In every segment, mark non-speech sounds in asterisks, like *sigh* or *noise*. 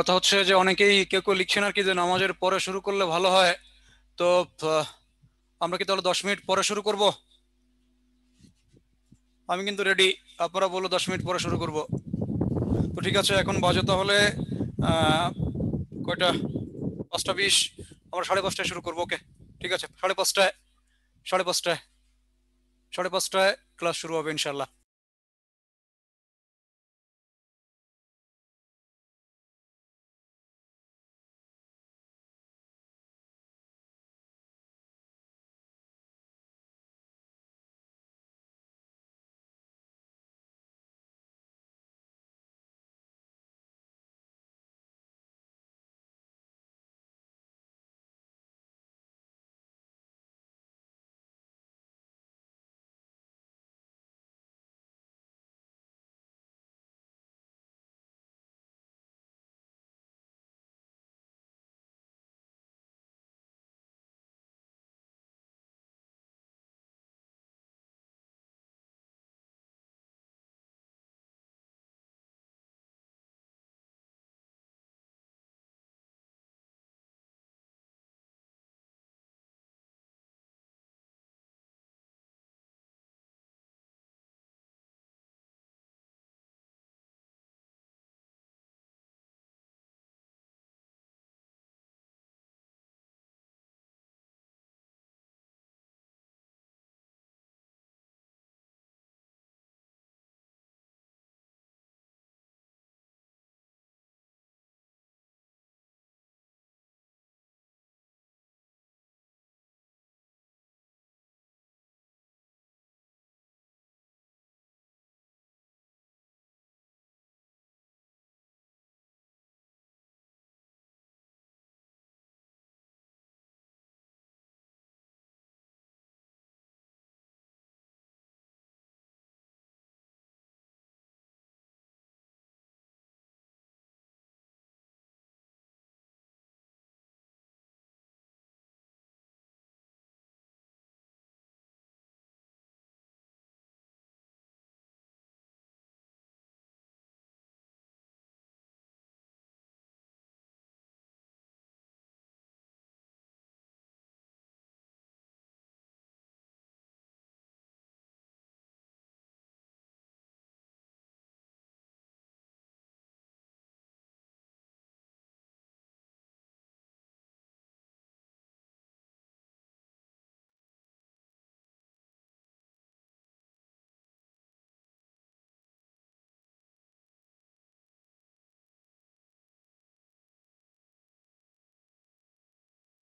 কথা হচ্ছে যে অনেকেই কেউ কেউ লিখছেন আর কি যে নামাজের পরে শুরু করলে ভালো হয় তো আমরা কি তাহলে দশ মিনিট পরে শুরু করব আমি কিন্তু রেডি আপনারা বলো দশ মিনিট পরে শুরু করব তো ঠিক আছে এখন বাজে তাহলে কয়টা পাঁচটা বিশ আমরা সাড়ে পাঁচটায় শুরু করবো ওকে ঠিক আছে সাড়ে পাঁচটায় সাড়ে পাঁচটায় সাড়ে পাঁচটায় ক্লাস শুরু হবে ইনশাল্লাহ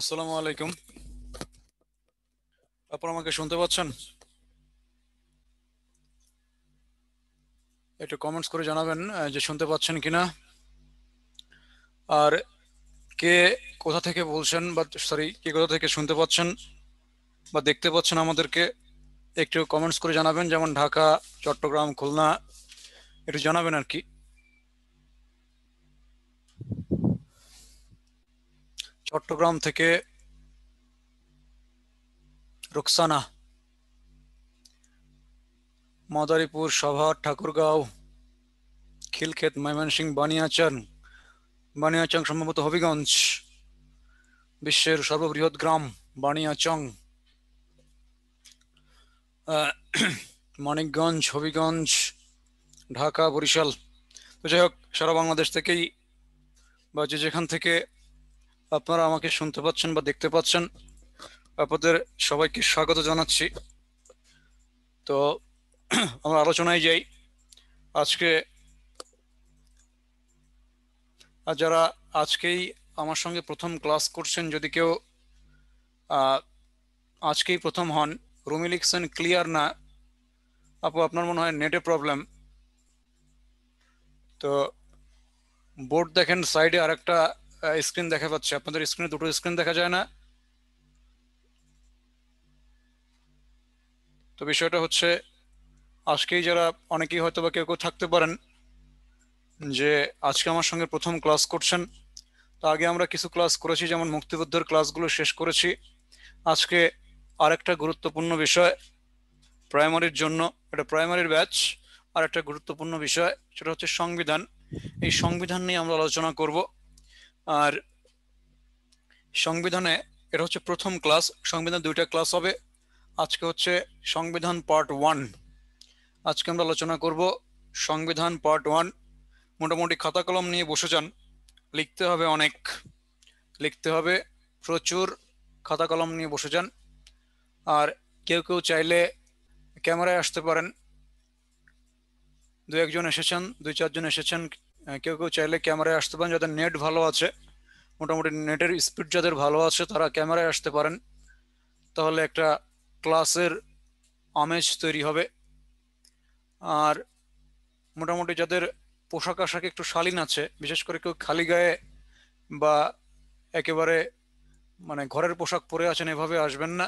আসসালামু আলাইকুম আপনার আমাকে শুনতে পাচ্ছেন একটু কমেন্টস করে জানাবেন যে শুনতে পাচ্ছেন কিনা আর কে কোথা থেকে বলছেন বা সরি কে কোথা থেকে শুনতে পাচ্ছেন বা দেখতে পাচ্ছেন আমাদেরকে একটু কমেন্টস করে জানাবেন যেমন ঢাকা চট্টগ্রাম খুলনা একটু জানাবেন আর কি চট্টগ্রাম থেকে রুকসানা মাদারীপুর সভার ঠাকুরগাঁও খিলক্ষেত ময়মনসিং বানিয়াচং বানিয়াচং সম্ভবত হবিগঞ্জ বিশ্বের সর্ববৃহৎ গ্রাম বানিয়াচং মানিকগঞ্জ হবিগঞ্জ ঢাকা বরিশাল তো যাই হোক সারা বাংলাদেশ থেকেই বা যে যেখান থেকে আপনারা আমাকে শুনতে পাচ্ছেন বা দেখতে পাচ্ছেন আপনাদের সবাইকে স্বাগত জানাচ্ছি তো *clears throat* আমরা আলোচনায় যাই আজকে আর যারা আজকেই আমার সঙ্গে প্রথম ক্লাস করছেন যদি কেউ আজকেই প্রথম হন লিখছেন ক্লিয়ার না আপু আপনার মনে হয় নেটে প্রবলেম তো বোর্ড দেখেন সাইডে আরেকটা স্ক্রিন দেখা পাচ্ছে আপনাদের স্ক্রিনে দুটো স্ক্রিন দেখা যায় না তো বিষয়টা হচ্ছে আজকেই যারা অনেকেই হয়তো বা কেউ কেউ থাকতে পারেন যে আজকে আমার সঙ্গে প্রথম ক্লাস করছেন তো আগে আমরা কিছু ক্লাস করেছি যেমন মুক্তিযুদ্ধের ক্লাসগুলো শেষ করেছি আজকে আরেকটা গুরুত্বপূর্ণ বিষয় প্রাইমারির জন্য এটা প্রাইমারির ব্যাচ আর একটা গুরুত্বপূর্ণ বিষয় সেটা হচ্ছে সংবিধান এই সংবিধান নিয়ে আমরা আলোচনা করব আর সংবিধানে এটা হচ্ছে প্রথম ক্লাস সংবিধান দুইটা ক্লাস হবে আজকে হচ্ছে সংবিধান পার্ট ওয়ান আজকে আমরা আলোচনা করব সংবিধান পার্ট ওয়ান মোটামুটি খাতা কলম নিয়ে বসে যান লিখতে হবে অনেক লিখতে হবে প্রচুর খাতা কলম নিয়ে বসে যান আর কেউ কেউ চাইলে ক্যামেরায় আসতে পারেন দু একজন এসেছেন দুই চারজন এসেছেন কেউ কেউ চাইলে ক্যামেরায় আসতে পারেন যাদের নেট ভালো আছে মোটামুটি নেটের স্পিড যাদের ভালো আছে তারা ক্যামেরায় আসতে পারেন তাহলে একটা ক্লাসের আমেজ তৈরি হবে আর মোটামুটি যাদের পোশাক আশাক একটু শালীন আছে বিশেষ করে কেউ খালি গায়ে বা একেবারে মানে ঘরের পোশাক পরে আছেন এভাবে আসবেন না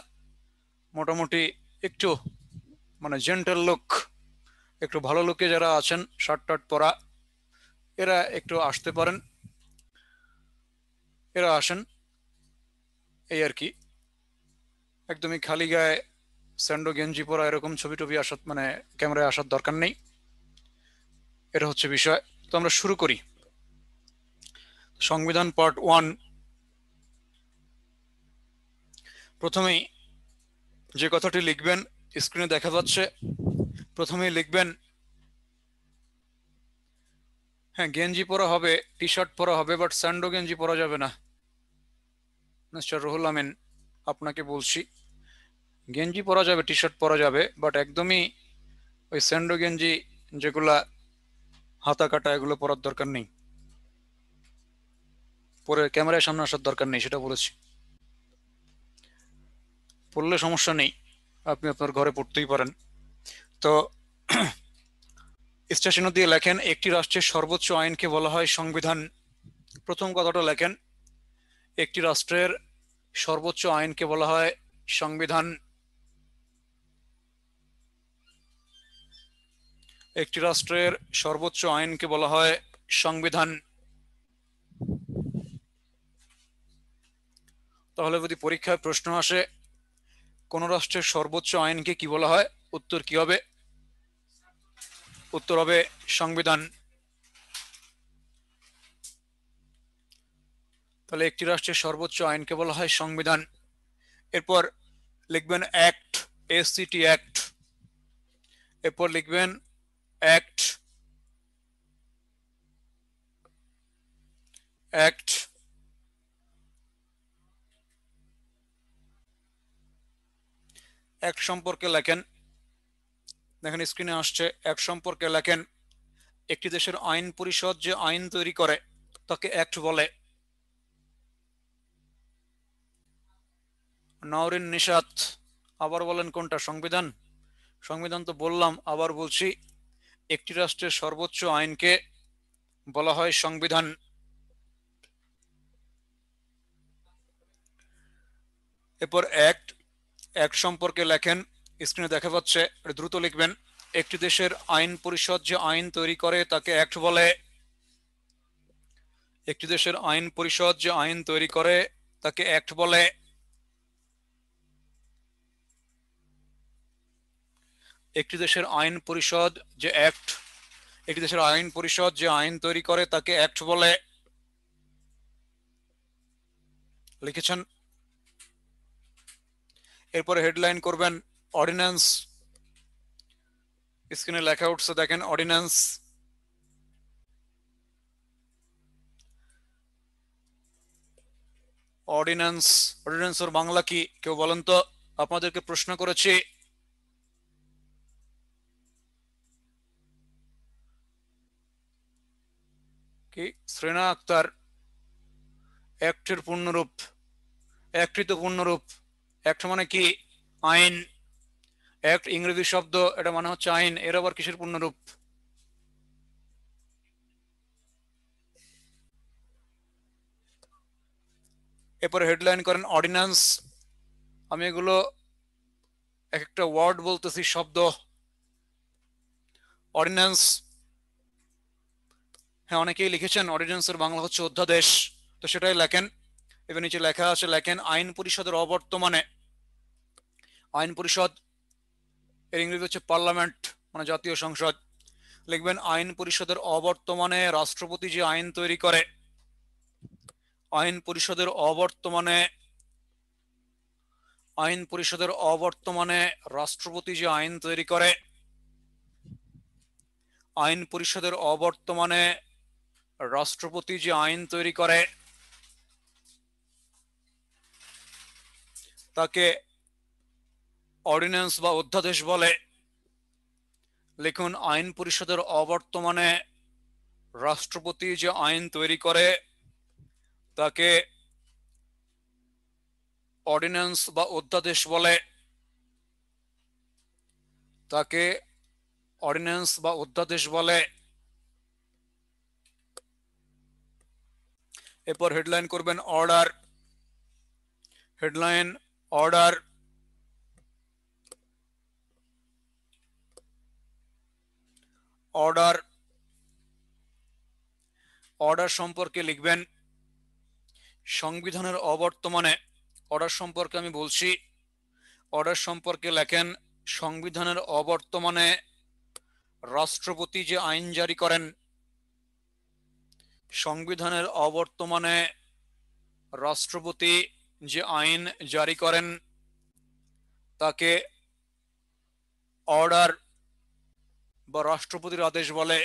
মোটামুটি একটু মানে জেন্টাল লুক একটু ভালো লুকে যারা আছেন শার্ট টার্ট পরা এরা একটু আসতে পারেন এরা আসেন এই আর কি একদমই খালি গায়ে স্যান্ডো গেঞ্জি পরা এরকম ছবি টবি আসার মানে ক্যামেরায় আসার দরকার নেই এটা হচ্ছে বিষয় তো আমরা শুরু করি সংবিধান পার্ট ওয়ান প্রথমেই যে কথাটি লিখবেন স্ক্রিনে দেখা যাচ্ছে প্রথমেই লিখবেন হ্যাঁ গেঞ্জি পরা হবে টি শার্ট পরা হবে বাট স্যান্ডো গেঞ্জি পরা যাবে না মিস্টার রুহুল আমিন আপনাকে বলছি গেঞ্জি পরা যাবে টি শার্ট পরা যাবে বাট একদমই ওই স্যান্ডো গেঞ্জি যেগুলা হাতা কাটা এগুলো পরার দরকার নেই পরে ক্যামেরায় সামনে আসার দরকার নেই সেটা বলেছি পড়লে সমস্যা নেই আপনি আপনার ঘরে পড়তেই পারেন তো স্টেশন দিয়ে লেখেন একটি রাষ্ট্রের সর্বোচ্চ আইনকে বলা হয় সংবিধান প্রথম কথাটা লেখেন একটি রাষ্ট্রের সর্বোচ্চ আইনকে বলা হয় সংবিধান একটি রাষ্ট্রের সর্বোচ্চ আইনকে বলা হয় সংবিধান তাহলে যদি পরীক্ষায় প্রশ্ন আসে কোন রাষ্ট্রের সর্বোচ্চ আইনকে কি বলা হয় উত্তর কি হবে উত্তর হবে সংবিধান তাহলে একটি রাষ্ট্রের সর্বোচ্চ আইনকে বলা হয় সংবিধান এরপর লিখবেন অ্যাক্ট সিটি অ্যাক্ট এরপর লিখবেন অ্যাক্ট অ্যাক্ট অ্যাক্ট সম্পর্কে লেখেন দেখেন স্ক্রিনে আসছে এক সম্পর্কে লেখেন একটি দেশের আইন পরিষদ যে আইন তৈরি করে তাকে অ্যাক্ট বলে নাওরিন নিষাদ আবার বলেন কোনটা সংবিধান সংবিধান তো বললাম আবার বলছি একটি রাষ্ট্রের সর্বোচ্চ আইনকে বলা হয় সংবিধান এরপর অ্যাক্ট অ্যাক্ট সম্পর্কে লেখেন স্ক্রিনে দেখা যাচ্ছে দ্রুত লিখবেন একটি দেশের আইন পরিষদ যে আইন তৈরি করে তাকে অ্যাক্ট বলে একটি দেশের আইন পরিষদ যে আইন তৈরি করে তাকে অ্যাক্ট বলে একটি দেশের আইন পরিষদ যে অ্যাক্ট একটি দেশের আইন পরিষদ যে আইন তৈরি করে তাকে অ্যাক্ট বলে লিখেছেন এরপরে হেডলাইন করবেন ordinance screen লেখা উঠছে দেখেন অর্ডিন্যান্স অর্ডিন্যান্স অর্ডিন্যান্স ওর বাংলা কি কেউ বলেন তো আপনাদেরকে প্রশ্ন করেছি কি শ্রেনা আক্তার অ্যাক্টের পূর্ণরূপ অ্যাক্টৃত পূর্ণরূপ একটা মানে কি আইন এক ইংরেজি শব্দ এটা মানে হচ্ছে আইন এর আবার কিসের পূর্ণরূপ এরপরে হেডলাইন করেন অর্ডিন্যান্স আমি এগুলো এক একটা ওয়ার্ড বলতেছি শব্দ অর্ডিন্যান্স হ্যাঁ অনেকেই লিখেছেন অর্ডিন্যান্সের বাংলা হচ্ছে অধ্যাদেশ তো সেটাই লেখেন এবার নিচে লেখা আছে লেখেন আইন পরিষদের অবর্তমানে আইন পরিষদ এর ইংরেজি হচ্ছে পার্লামেন্ট মানে জাতীয় সংসদ লিখবেন আইন পরিষদের অবর্তমানে রাষ্ট্রপতি যে আইন তৈরি করে আইন পরিষদের অবর্তমানে আইন পরিষদের অবর্তমানে রাষ্ট্রপতি যে আইন তৈরি করে আইন পরিষদের অবর্তমানে রাষ্ট্রপতি যে আইন তৈরি করে তাকে অর্ডিন্যান্স বা অধ্যাদেশ বলে লিখুন আইন পরিষদের অবর্তমানে রাষ্ট্রপতি যে আইন তৈরি করে তাকে অর্ডিন্যান্স বা অধ্যাদেশ বলে তাকে অর্ডিন্যান্স বা অধ্যাদেশ বলে এরপর হেডলাইন করবেন order headline order order order সম্পর্কে লিখবেন সংবিধানের অবর্তমানে অর্ডার সম্পর্কে আমি বলছি অর্ডার সম্পর্কে লেখেন সংবিধানের অবর্তমানে রাষ্ট্রপতি যে আইন জারি করেন সংবিধানের অবর্তমানে রাষ্ট্রপতি যে আইন জারি করেন তাকে অর্ডার বা রাষ্ট্রপতির আদেশ বলে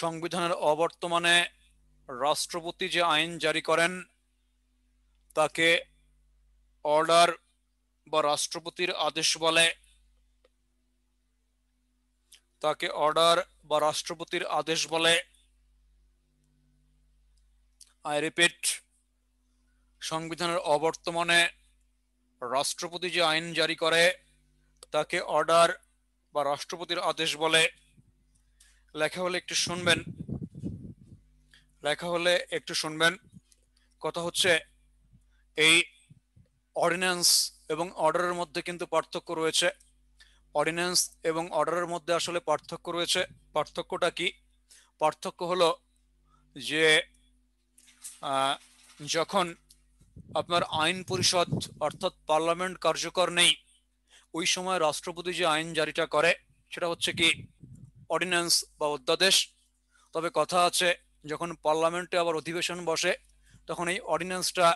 সংবিধানের অবর্তমানে রাষ্ট্রপতি যে আইন জারি করেন তাকে অর্ডার বা রাষ্ট্রপতির আদেশ বলে তাকে অর্ডার বা রাষ্ট্রপতির আদেশ বলে আই রিপিট সংবিধানের অবর্তমানে রাষ্ট্রপতি যে আইন জারি করে তাকে অর্ডার বা রাষ্ট্রপতির আদেশ বলে লেখা হলে একটু শুনবেন লেখা হলে একটু শুনবেন কথা হচ্ছে এই অর্ডিন্যান্স এবং অর্ডারের মধ্যে কিন্তু পার্থক্য রয়েছে অর্ডিন্যান্স এবং অর্ডারের মধ্যে আসলে পার্থক্য রয়েছে পার্থক্যটা কি পার্থক্য হলো যে যখন আপনার আইন পরিষদ অর্থাৎ পার্লামেন্ট কার্যকর নেই ওই সময় রাষ্ট্রপতি যে আইন জারিটা করে সেটা হচ্ছে কি অর্ডিন্যান্স বা অধ্যাদেশ তবে কথা আছে যখন পার্লামেন্টে আবার অধিবেশন বসে তখন এই অর্ডিন্যান্সটা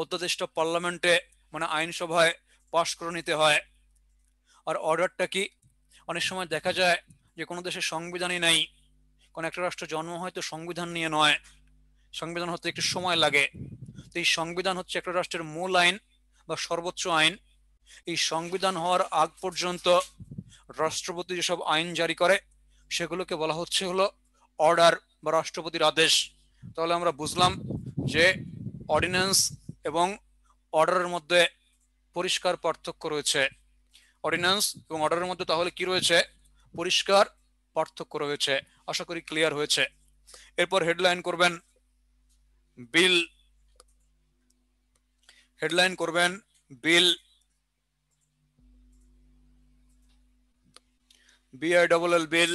অধ্যাদেশটা পার্লামেন্টে মানে আইনসভায় পাশ করে নিতে হয় আর অর্ডারটা কি অনেক সময় দেখা যায় যে কোনো দেশের সংবিধানই নাই কোনো একটা রাষ্ট্র জন্ম হয়তো সংবিধান নিয়ে নয় সংবিধান হতে একটু সময় লাগে তো এই সংবিধান হচ্ছে একটা রাষ্ট্রের মূল আইন বা সর্বোচ্চ আইন এই সংবিধান হওয়ার আগ পর্যন্ত রাষ্ট্রপতি যেসব আইন জারি করে সেগুলোকে বলা হচ্ছে হলো অর্ডার বা রাষ্ট্রপতির আদেশ তাহলে আমরা বুঝলাম যে অর্ডিন্যান্স এবং অর্ডারের মধ্যে পরিষ্কার পার্থক্য রয়েছে অর্ডিন্যান্স এবং অর্ডারের মধ্যে তাহলে কি রয়েছে পরিষ্কার পার্থক্য রয়েছে আশা করি ক্লিয়ার হয়েছে এরপর হেডলাইন করবেন বিল হেডলাইন করবেন বিল বিআই ডবল এল বিল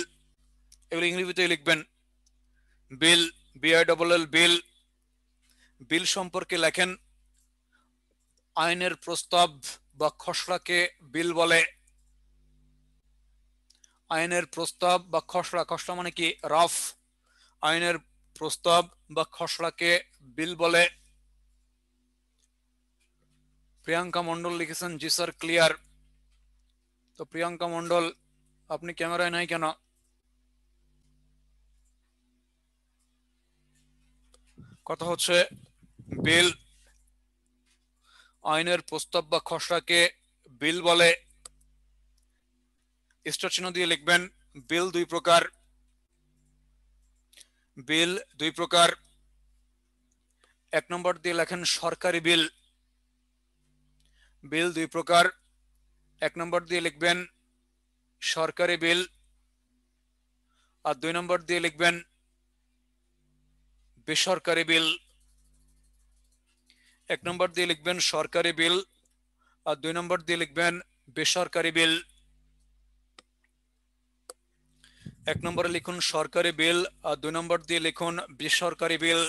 এগুলো ইংরেজিতে লিখবেন বিল বিআই ডবল এল বিল বিল সম্পর্কে লেখেন আইনের প্রস্তাব বা খসড়াকে বিল বলে আইনের প্রস্তাব বা খসড়া খসড়া মানে কি রাফ আইনের প্রস্তাব বা খসড়াকে বিল বলে প্রিয়াঙ্কা মন্ডল লিখেছেন জি স্যার ক্লিয়ার তো প্রিয়াঙ্কা মন্ডল আপনি ক্যামেরায় নাই কেন কথা হচ্ছে বিল আইনের প্রস্তাব বা খসড়াকে বিল বলে চিহ্ন দিয়ে লিখবেন বিল দুই প্রকার বিল দুই প্রকার এক নম্বর দিয়ে লেখেন সরকারি বিল বিল দুই প্রকার এক নম্বর দিয়ে লিখবেন সরকারি বিল আর দুই নম্বর দিয়ে লিখবেন বেসরকারি বিল এক নম্বর দিয়ে লিখবেন সরকারি বিল আর দুই নম্বর দিয়ে লিখবেন বেসরকারি বিল এক নম্বরে লিখুন সরকারি বিল আর দুই নম্বর দিয়ে লিখুন বেসরকারি বিল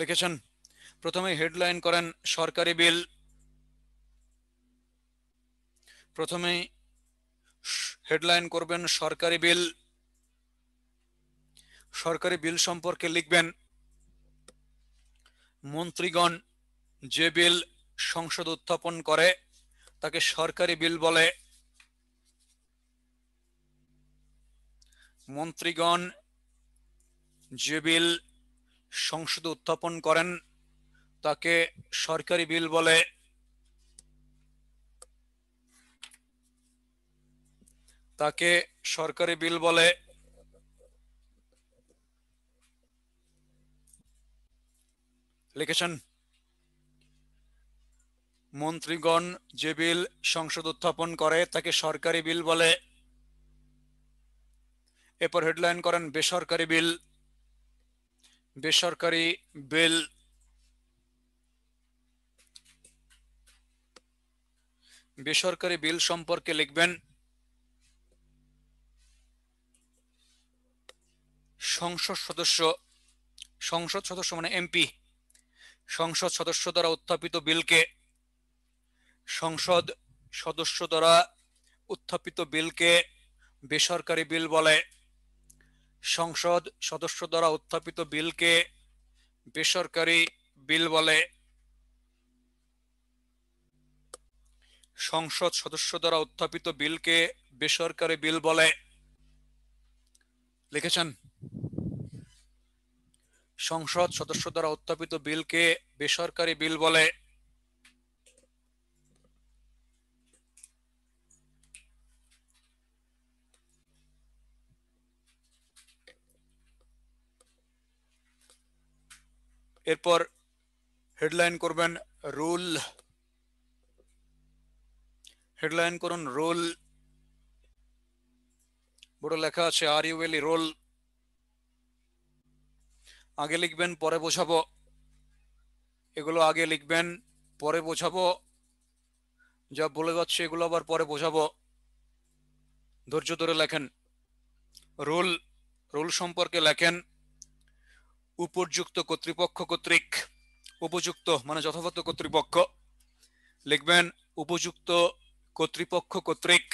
লিখেছেন প্রথমে হেডলাইন করেন সরকারি বিল প্রথমে হেডলাইন করবেন সরকারি বিল সরকারি বিল সম্পর্কে লিখবেন মন্ত্রীগণ যে বিল সংসদ উত্থাপন করে তাকে সরকারি বিল বলে মন্ত্রীগণ যে বিল সংসদ উত্থাপন করেন তাকে সরকারি বিল বলে তাকে সরকারি বিল বলে লিখেছেন মন্ত্রীগণ যে বিল সংসদ উত্থাপন করে তাকে সরকারি বিল বলে এরপর হেডলাইন করেন বেসরকারি বিল বেসরকারি বিল বেসরকারি বিল সম্পর্কে লিখবেন সংসদ সদস্য সংসদ সদস্য মানে এমপি সংসদ সদস্য দ্বারা উত্থাপিত বিলকে সংসদ সদস্য দ্বারা উত্থাপিত বিলকে বেসরকারি বিল বলে সংসদ সদস্য দ্বারা উত্থাপিত বিলকে বেসরকারি বিল বলে সংসদ সদস্য দ্বারা উত্থাপিত বিলকে বেসরকারি বিল বলে লিখেছেন সংসদ সদস্য দ্বারা উত্থাপিত বিলকে বেসরকারি বিল বলে এরপর হেডলাইন করবেন রুল হেডলাইন করুন রোল বড় লেখা আছে আর ইউ এলি রোল আগে লিখবেন পরে বোঝাবো এগুলো আগে লিখবেন পরে বোঝাবো যা বলে যাচ্ছে এগুলো আবার পরে বোঝাবো ধৈর্য ধরে লেখেন রোল রোল সম্পর্কে লেখেন উপযুক্ত কর্তৃপক্ষ কর্তৃক উপযুক্ত মানে যথাযথ কর্তৃপক্ষ লিখবেন উপযুক্ত কর্তৃপক্ষ কর্তৃক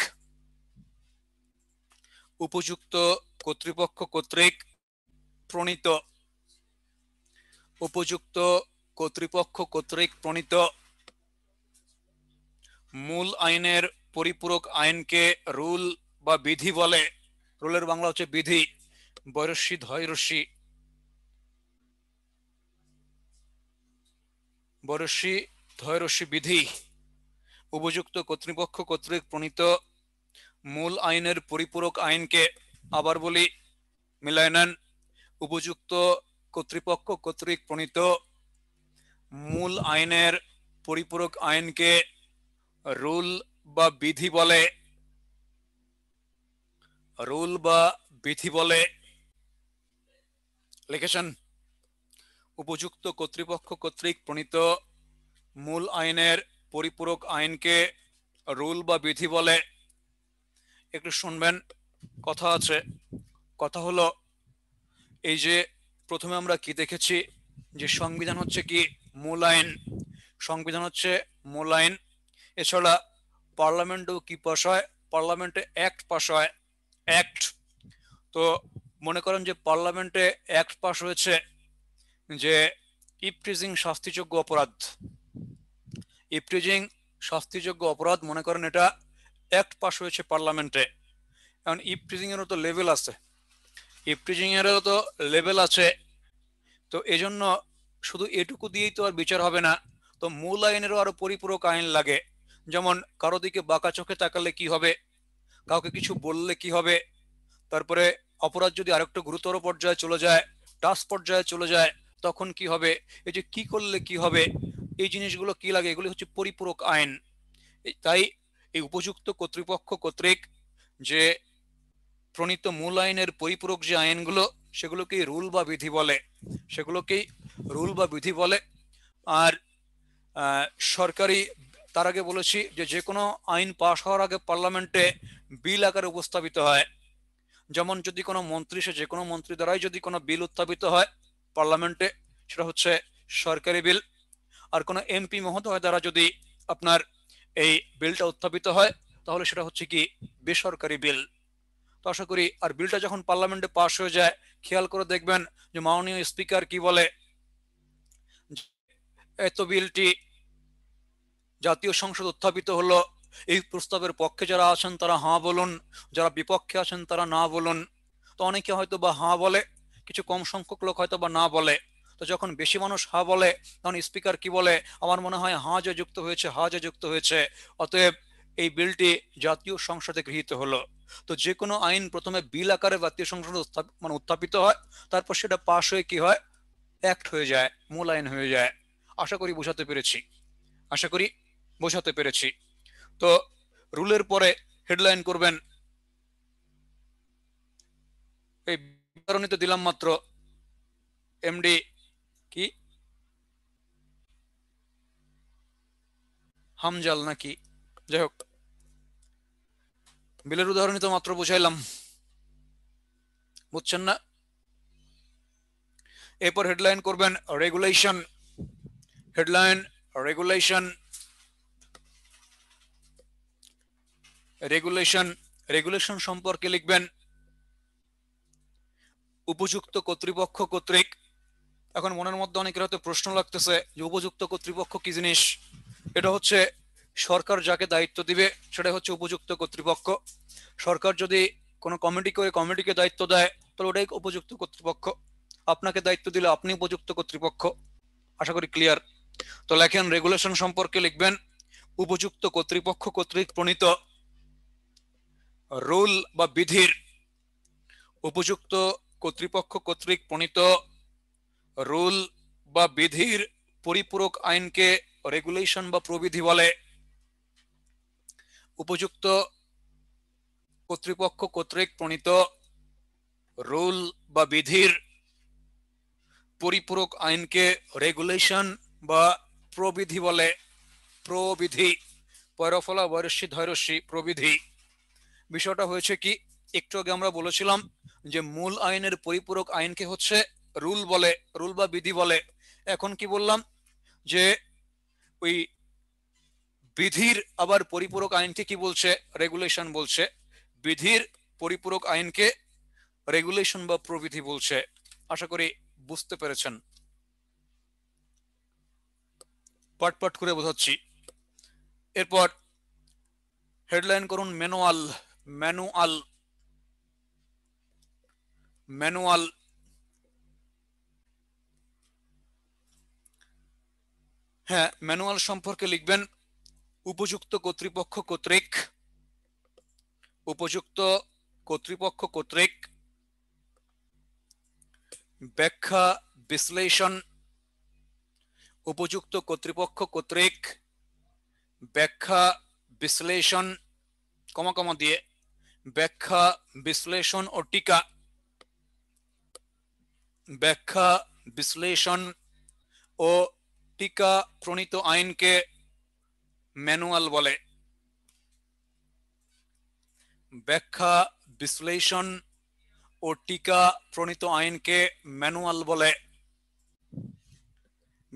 উপযুক্ত কর্তৃপক্ষ কর্তৃক প্রণীত উপযুক্ত কর্তৃপক্ষ কর্তৃক প্রণীত মূল আইনের পরিপূরক আইনকে রুল বা বিধি বলে রুলের বাংলা হচ্ছে বিধি বৈরস্যি ধৈরসি বরশি ধৈরসি বিধি উপযুক্ত কর্তৃপক্ষ কর্তৃক প্রণীত মূল আইনের পরিপূরক আইনকে আবার বলি মিলায় নেন উপযুক্ত কর্তৃপক্ষ কর্তৃক প্রণীত মূল আইনের পরিপূরক আইনকে রুল বা বিধি বলে রুল বা বিধি বলে লিখেছেন উপযুক্ত কর্তৃপক্ষ কর্তৃক প্রণীত মূল আইনের পরিপূরক আইনকে রুল বা বিধি বলে একটু শুনবেন কথা আছে কথা হলো এই যে প্রথমে আমরা কি দেখেছি যে সংবিধান হচ্ছে কি মূল আইন সংবিধান হচ্ছে মূল আইন এছাড়া পার্লামেন্টও কি পাস হয় পার্লামেন্টে অ্যাক্ট পাস হয় অ্যাক্ট তো মনে করেন যে পার্লামেন্টে অ্যাক্ট পাস হয়েছে যে ইপ্রিজিং শাস্তিযোগ্য অপরাধ ইপ্রিজিং শাস্তিযোগ্য অপরাধ মনে করেন এটা অ্যাক্ট পাশ হয়েছে পার্লামেন্টে এখন ইপ্রিজিং এরও তো লেভেল আছে ইপ্রিজিং এরও তো লেভেল আছে তো এজন্য শুধু এটুকু দিয়েই তো আর বিচার হবে না তো মূল আইনেরও আরো পরিপূরক আইন লাগে যেমন কারো দিকে বাঁকা চোখে তাকালে কি হবে কাউকে কিছু বললে কি হবে তারপরে অপরাধ যদি আরেকটু গুরুতর পর্যায়ে চলে যায় টাস্ক পর্যায়ে চলে যায় তখন কি হবে এই যে কি করলে কি হবে এই জিনিসগুলো কি লাগে এগুলি হচ্ছে পরিপূরক আইন তাই এই উপযুক্ত কর্তৃপক্ষ কর্তৃক যে প্রণীত মূল আইনের পরিপূরক যে আইনগুলো সেগুলোকেই রুল বা বিধি বলে সেগুলোকেই রুল বা বিধি বলে আর সরকারি তার আগে বলেছি যে যে কোনো আইন পাশ হওয়ার আগে পার্লামেন্টে বিল আকারে উপস্থাপিত হয় যেমন যদি কোনো মন্ত্রী সে যে কোনো মন্ত্রী দ্বারাই যদি কোনো বিল উত্থাপিত হয় পার্লামেন্টে সেটা হচ্ছে সরকারি বিল আর কোনো এমপি মহোদয় দ্বারা যদি আপনার এই বিলটা উত্থাপিত হয় তাহলে সেটা হচ্ছে কি বেসরকারি বিল তো আশা করি আর বিলটা যখন পার্লামেন্টে পাশ হয়ে যায় খেয়াল করে দেখবেন যে মাননীয় স্পিকার কি বলে এত বিলটি জাতীয় সংসদ উত্থাপিত হলো এই প্রস্তাবের পক্ষে যারা আছেন তারা হাঁ বলুন যারা বিপক্ষে আছেন তারা না বলুন তো অনেকে হয়তো বা হাঁ বলে কিছু কম সংখ্যক লোক হয়তো বা না বলে তো যখন বেশি মানুষ হা বলে তখন স্পিকার কি বলে আমার মনে হয় হা যে যুক্ত হয়েছে হা যে যুক্ত হয়েছে অতএব এই বিলটি জাতীয় সংসদে গৃহীত হলো তো যে কোনো আইন প্রথমে বিল আকারে জাতীয় সংসদে মানে উত্থাপিত হয় তারপর সেটা পাশ হয়ে কি হয় অ্যাক্ট হয়ে যায় মূল আইন হয়ে যায় আশা করি বোঝাতে পেরেছি আশা করি বোঝাতে পেরেছি তো রুলের পরে হেডলাইন করবেন এই বিবরণী তো দিলাম মাত্র এমডি কি হামজাল নাকি যাই হোক বিলের উদাহরণই তো মাত্র বুঝাইলাম বুঝছেন না এরপর হেডলাইন করবেন regulation headline regulation regulation regulation সম্পর্কে লিখবেন উপযুক্ত কর্তৃপক্ষ কর্তৃক এখন মনের মধ্যে অনেকের হয়তো প্রশ্ন লাগতেছে যে উপযুক্ত কর্তৃপক্ষ কি জিনিস এটা হচ্ছে সরকার যাকে দায়িত্ব দিবে সেটা হচ্ছে উপযুক্ত কর্তৃপক্ষ সরকার যদি কোনো কমিটি করে কমিটিকে দায়িত্ব দেয় তাহলে ওটাই উপযুক্ত কর্তৃপক্ষ আপনাকে দায়িত্ব দিলে আপনি উপযুক্ত কর্তৃপক্ষ আশা করি ক্লিয়ার তো লেখেন রেগুলেশন সম্পর্কে লিখবেন উপযুক্ত কর্তৃপক্ষ কর্তৃক প্রণীত রুল বা বিধির উপযুক্ত কর্তৃপক্ষ কর্তৃক প্রণীত রুল বা বিধির পরিপূরক আইনকে রেগুলেশন বা প্রবিধি বলে উপযুক্ত কর্তৃপক্ষ কর্তৃক প্রণীত রুল বা বিধির পরিপূরক আইনকে রেগুলেশন বা প্রবিধি বলে প্রবিধি পয়রফলা বয়রস্যি ধৈরসী প্রবিধি বিষয়টা হয়েছে কি একটু আগে আমরা বলেছিলাম যে মূল আইনের পরিপূরক আইনকে হচ্ছে রুল বলে রুল বা বিধি বলে এখন কি বললাম যে ওই বিধির আবার পরিপূরক আইনকে কি বলছে রেগুলেশন বলছে বিধির পরিপূরক আইনকে রেগুলেশন বা প্রবিধি বলছে আশা করি বুঝতে পেরেছেন পটপট করে বোঝাচ্ছি এরপর হেডলাইন করুন ম্যানুয়াল ম্যানুয়াল ম্যানুয়াল হ্যাঁ ম্যানুয়াল সম্পর্কে লিখবেন উপযুক্ত কর্তৃপক্ষ কর্তৃক উপযুক্ত কর্তৃপক্ষ কর্তৃক ব্যাখ্যা বিশ্লেষণ উপযুক্ত কর্তৃপক্ষ কর্তৃক ব্যাখ্যা বিশ্লেষণ কমা কমা দিয়ে ব্যাখ্যা বিশ্লেষণ ও টিকা ব্যাখ্যা বিশ্লেষণ ও টিকা প্রণীত আইনকে ম্যানুয়াল বলে ব্যাখ্যা বিশ্লেষণ ও টিকা প্রণীত আইনকে ম্যানুয়াল বলে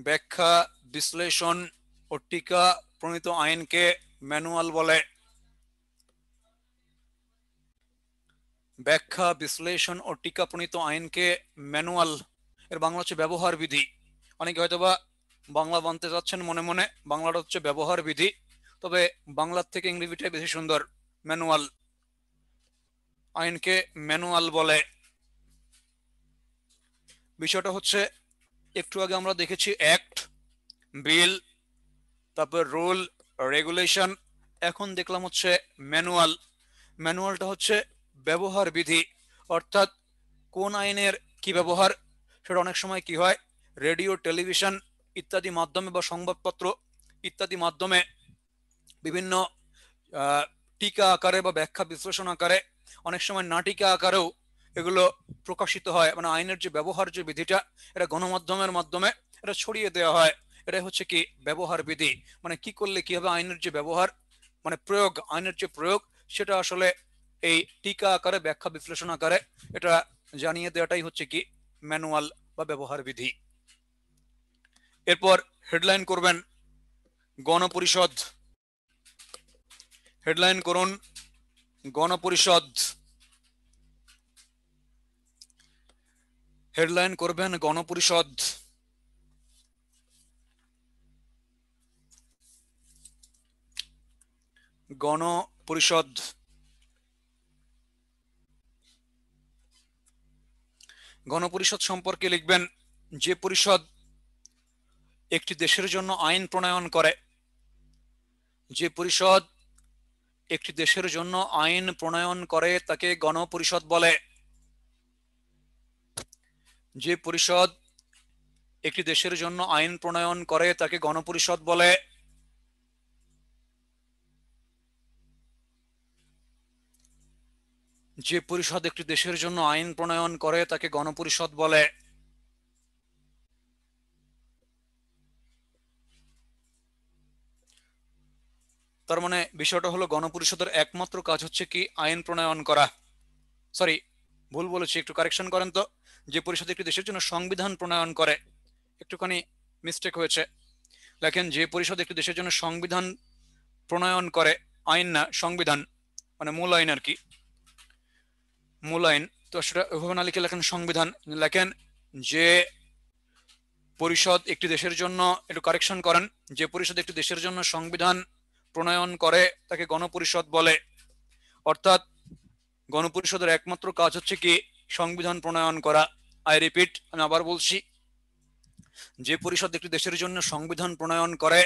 ব্যাখ্যা বিশ্লেষণ ও টিকা প্রণীত আইনকে ম্যানুয়াল বলে ব্যাখ্যা বিশ্লেষণ ও টিকা প্রণীত আইনকে ম্যানুয়াল এর বাংলা হচ্ছে ব্যবহার বিধি অনেকে হয়তোবা বাংলা বানতে যাচ্ছেন মনে মনে বাংলাটা হচ্ছে ব্যবহার বিধি তবে বাংলার থেকে ইংরেজিটাই বেশি সুন্দর ম্যানুয়াল আইনকে ম্যানুয়াল বলে বিষয়টা হচ্ছে একটু আগে আমরা দেখেছি অ্যাক্ট বিল তারপর রুল রেগুলেশন এখন দেখলাম হচ্ছে ম্যানুয়াল ম্যানুয়ালটা হচ্ছে ব্যবহার বিধি অর্থাৎ কোন আইনের কি ব্যবহার সেটা অনেক সময় কি হয় রেডিও টেলিভিশন ইত্যাদি মাধ্যমে বা সংবাদপত্র ইত্যাদি মাধ্যমে বিভিন্ন টিকা আকারে বা ব্যাখ্যা বিশ্লেষণ আকারে অনেক সময় নাটিকা আকারেও এগুলো প্রকাশিত হয় মানে আইনের যে ব্যবহার যে বিধিটা এটা গণমাধ্যমের মাধ্যমে এটা ছড়িয়ে দেওয়া হয় এটাই হচ্ছে কি ব্যবহার বিধি মানে কি করলে কি হবে আইনের যে ব্যবহার মানে প্রয়োগ আইনের যে প্রয়োগ সেটা আসলে এই টিকা আকারে ব্যাখ্যা বিশ্লেষণ আকারে এটা জানিয়ে দেওয়াটাই হচ্ছে কি ম্যানুয়াল বা ব্যবহার বিধি এরপর হেডলাইন করবেন গণপরিষদ হেডলাইন করুন গণপরিষদ হেডলাইন করবেন গণপরিষদ গণপরিষদ গণপরিষদ সম্পর্কে লিখবেন যে পরিষদ একটি দেশের জন্য আইন প্রণয়ন করে যে পরিষদ একটি দেশের জন্য আইন প্রণয়ন করে তাকে গণপরিষদ বলে যে পরিষদ একটি দেশের জন্য আইন প্রণয়ন করে তাকে গণপরিষদ বলে যে পরিষদ একটি দেশের জন্য আইন প্রণয়ন করে তাকে গণপরিষদ বলে তার মানে বিষয়টা হলো গণপরিষদের একমাত্র কাজ হচ্ছে কি আইন প্রণয়ন করা সরি ভুল বলেছি একটু কারেকশন করেন তো যে পরিষদ একটি দেশের জন্য সংবিধান প্রণয়ন করে একটুখানি মিস্টেক হয়েছে লেখেন যে পরিষদ একটি দেশের জন্য সংবিধান প্রণয়ন করে আইন না সংবিধান মানে মূল আইন আর কি মূল আইন তো সেটা ওভাবে না লিখে লেখেন সংবিধান লেখেন যে পরিষদ একটি দেশের জন্য একটু কারেকশন করেন যে পরিষদ একটি দেশের জন্য সংবিধান প্রণয়ন করে তাকে গণপরিষদ বলে অর্থাৎ গণপরিষদের একমাত্র কাজ হচ্ছে কি সংবিধান প্রণয়ন করা আই রিপিট আমি আবার বলছি যে পরিষদ একটি দেশের জন্য সংবিধান প্রণয়ন করে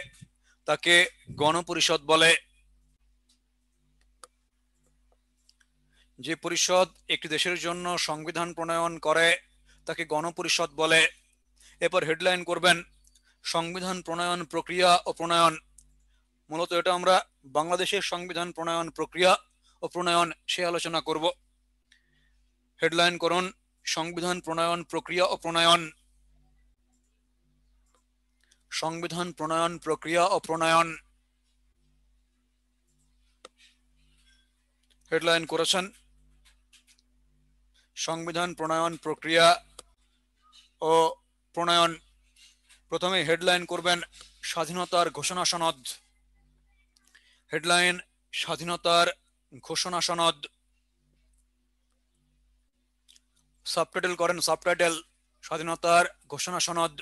তাকে গণপরিষদ বলে যে পরিষদ একটি দেশের জন্য সংবিধান প্রণয়ন করে তাকে গণপরিষদ বলে এরপর হেডলাইন করবেন সংবিধান প্রণয়ন প্রক্রিয়া ও প্রণয়ন মূলত এটা আমরা বাংলাদেশের সংবিধান প্রণয়ন প্রক্রিয়া ও প্রণয়ন সে আলোচনা করব হেডলাইন করুন সংবিধান প্রণয়ন প্রক্রিয়া ও প্রণয়ন সংবিধান প্রণয়ন প্রক্রিয়া ও প্রণয়ন হেডলাইন করেছেন সংবিধান প্রণয়ন প্রক্রিয়া ও প্রণয়ন প্রথমে হেডলাইন করবেন স্বাধীনতার ঘোষণা সনদ হেডলাইন স্বাধীনতার ঘোষণা সনদ সাবটাইটেল করেন সাবটাইটেল স্বাধীনতার ঘোষণা সনদ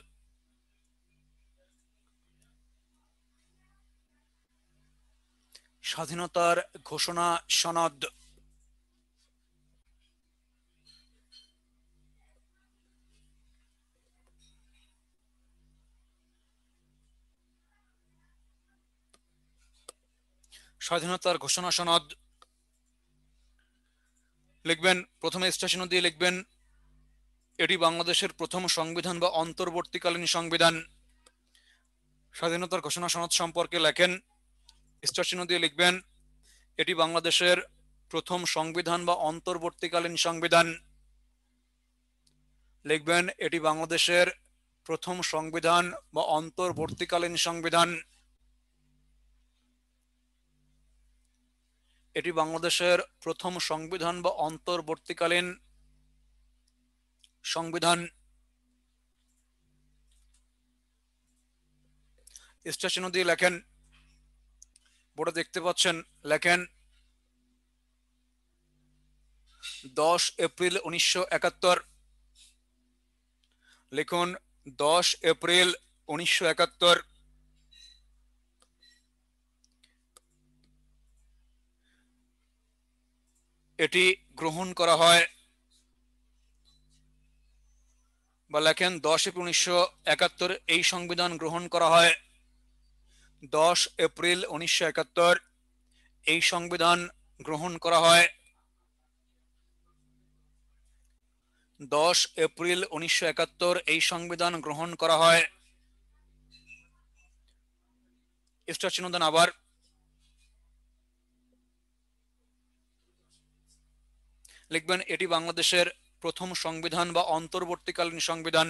স্বাধীনতার ঘোষণা সনদ স্বাধীনতার ঘোষণা সনদ লিখবেন প্রথমে স্টেশন দিয়ে লিখবেন এটি বাংলাদেশের প্রথম সংবিধান বা অন্তর্বর্তীকালীন সংবিধান স্বাধীনতার ঘোষণা সনদ সম্পর্কে লেখেন স্টেশন দিয়ে লিখবেন এটি বাংলাদেশের প্রথম সংবিধান বা অন্তর্বর্তীকালীন সংবিধান লিখবেন এটি বাংলাদেশের প্রথম সংবিধান বা অন্তর্বর্তীকালীন সংবিধান এটি বাংলাদেশের প্রথম সংবিধান বা অন্তর্বর্তীকালীন সংবিধান স্টেশন দিয়ে লেখেন বোর্ডে দেখতে পাচ্ছেন লেখেন দশ এপ্রিল উনিশশো একাত্তর লিখুন দশ এপ্রিল উনিশশো একাত্তর এটি গ্রহণ করা হয় বা লেখেন দশ এপ্রিল উনিশশো একাত্তর এই সংবিধান গ্রহণ করা হয় দশ এপ্রিল উনিশশো একাত্তর এই সংবিধান গ্রহণ করা হয় দশ এপ্রিল উনিশশো একাত্তর এই সংবিধান গ্রহণ করা হয় স্টার চিহ্ন আবার লিখবেন এটি বাংলাদেশের প্রথম সংবিধান বা অন্তর্বর্তীকালীন সংবিধান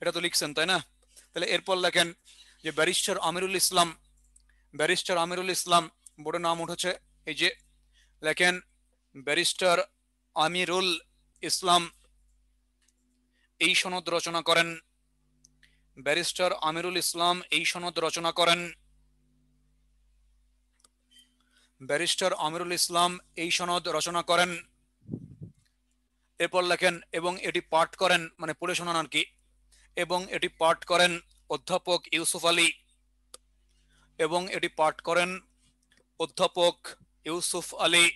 এটা তো লিখছেন তাই না তাহলে এরপর লেখেন যে ব্যারিস্টার আমিরুল ইসলাম ব্যারিস্টার আমিরুল ইসলাম বোর্ডের নাম উঠেছে এই যে লেখেন ব্যারিস্টার আমিরুল ইসলাম এই সনদ রচনা করেন ব্যারিস্টার আমিরুল ইসলাম এই সনদ রচনা করেন ব্যারিস্টার আমিরুল ইসলাম এই সনদ রচনা করেন এরপর লেখেন এবং এটি পাঠ করেন মানে পড়ে শোনান আর কি এবং এটি পাঠ করেন অধ্যাপক ইউসুফ আলী এবং এটি পাঠ করেন অধ্যাপক ইউসুফ আলী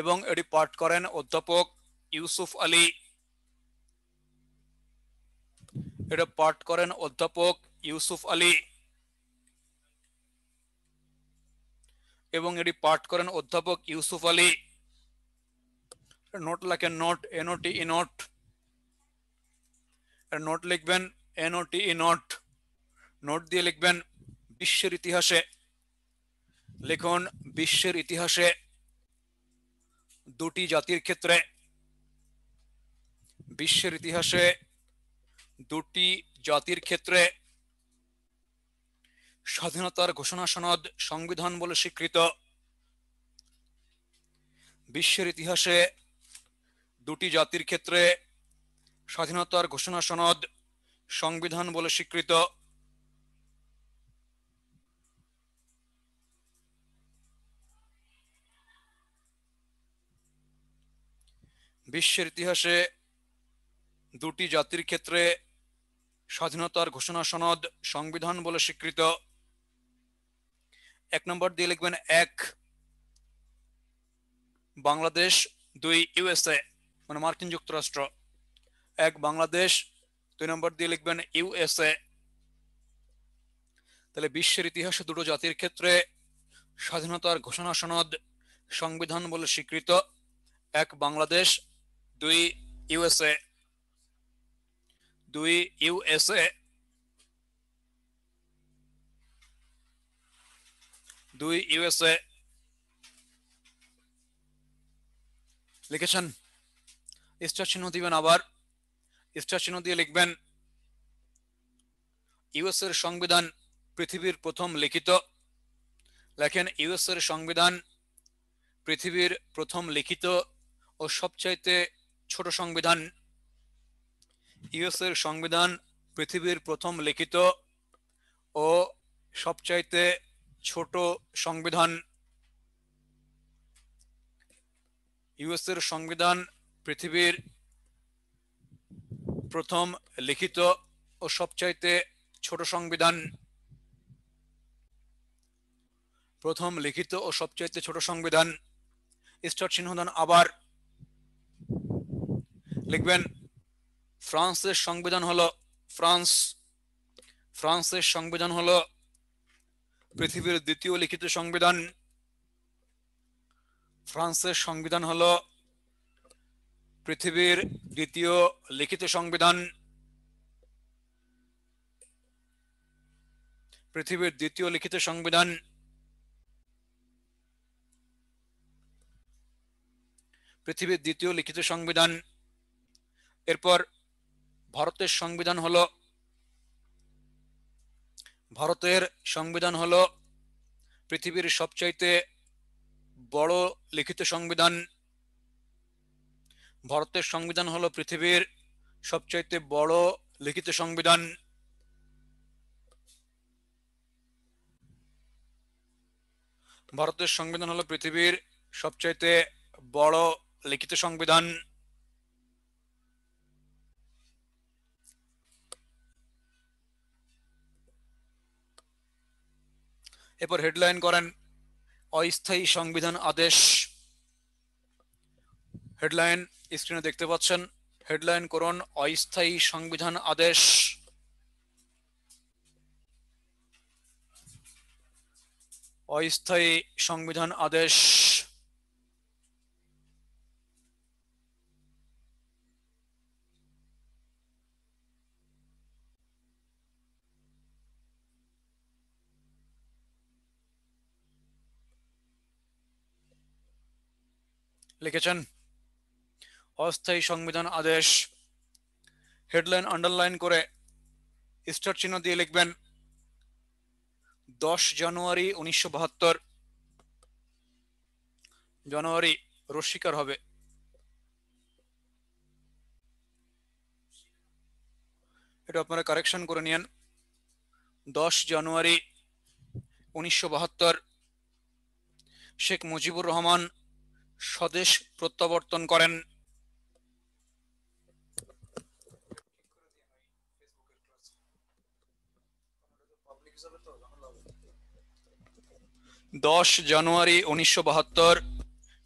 এবং এটি পাঠ করেন অধ্যাপক ইউসুফ আলী এটা পাঠ করেন অধ্যাপক ইউসুফ আলী এবং এটি পাঠ করেন অধ্যাপক ইউসুফ আলী নোট লাগে note T E note note লিখবেন টি ই নোট নোট দিয়ে লিখবেন বিশ্বের ইতিহাসে লিখুন বিশ্বের ইতিহাসে দুটি জাতির ক্ষেত্রে বিশ্বের ইতিহাসে দুটি জাতির ক্ষেত্রে স্বাধীনতার ঘোষণা সনদ সংবিধান বলে স্বীকৃত বিশ্বের ইতিহাসে দুটি জাতির ক্ষেত্রে স্বাধীনতার ঘোষণা সনদ সংবিধান বলে স্বীকৃত বিশ্বের ইতিহাসে দুটি জাতির ক্ষেত্রে স্বাধীনতার ঘোষণা সনদ সংবিধান বলে স্বীকৃত এক নম্বর দিয়ে লিখবেন এক বাংলাদেশ দুই ইউএসএ মানে মার্কিন যুক্তরাষ্ট্র এক বাংলাদেশ দুই নম্বর দিয়ে লিখবেন ইউএসএ তাহলে বিশ্বের ইতিহাসে দুটো জাতির ক্ষেত্রে স্বাধীনতার ঘোষণা সনদ সংবিধান বলে স্বীকৃত এক বাংলাদেশ দুই ইউএসএ দুই ইউএসএ দুই ইউএসএ লিখেছেন স্টার চিহ্ন দিবেন আবার স্টার চিহ্ন দিয়ে লিখবেন ইউএসএর সংবিধান পৃথিবীর প্রথম লিখিত লেখেন ইউএসএর সংবিধান পৃথিবীর প্রথম লিখিত ও সবচাইতে ছোট সংবিধান ইউএসএর সংবিধান পৃথিবীর প্রথম লিখিত ও সবচাইতে ছোট সংবিধান ইউএসের সংবিধান পৃথিবীর প্রথম লিখিত ও সবচাইতে ছোট সংবিধান প্রথম লিখিত ও সবচাইতে ছোট সংবিধান স্টার সিংহদান আবার লিখবেন ফ্রান্সের সংবিধান হলো ফ্রান্স ফ্রান্সের সংবিধান হলো পৃথিবীর দ্বিতীয় লিখিত সংবিধান ফ্রান্সের সংবিধান হল পৃথিবীর দ্বিতীয় লিখিত সংবিধান পৃথিবীর দ্বিতীয় লিখিত সংবিধান পৃথিবীর দ্বিতীয় লিখিত সংবিধান এরপর ভারতের সংবিধান হলো ভারতের সংবিধান হলো পৃথিবীর সবচাইতে বড় লিখিত সংবিধান ভারতের সংবিধান হলো পৃথিবীর সবচাইতে বড় লিখিত সংবিধান ভারতের সংবিধান হলো পৃথিবীর সবচাইতে বড় লিখিত সংবিধান এরপর হেডলাইন করেন অস্থায়ী সংবিধান আদেশ হেডলাইন স্ক্রিনে দেখতে পাচ্ছেন হেডলাইন করুন অস্থায়ী সংবিধান আদেশ অস্থায়ী সংবিধান আদেশ লিখেছেন অস্থায়ী সংবিধান আদেশ হেডলাইন আন্ডারলাইন করে স্টার চিহ্ন দিয়ে লিখবেন দশ জানুয়ারি উনিশশো বাহাত্তর জানুয়ারি রস্বীকার হবে এটা আপনারা কারেকশন করে নিয়েন দশ জানুয়ারি উনিশশো বাহাত্তর শেখ মুজিবুর রহমান স্বদেশ প্রত্যাবর্তন করেন দশ জানুয়ারি উনিশশো বাহাত্তর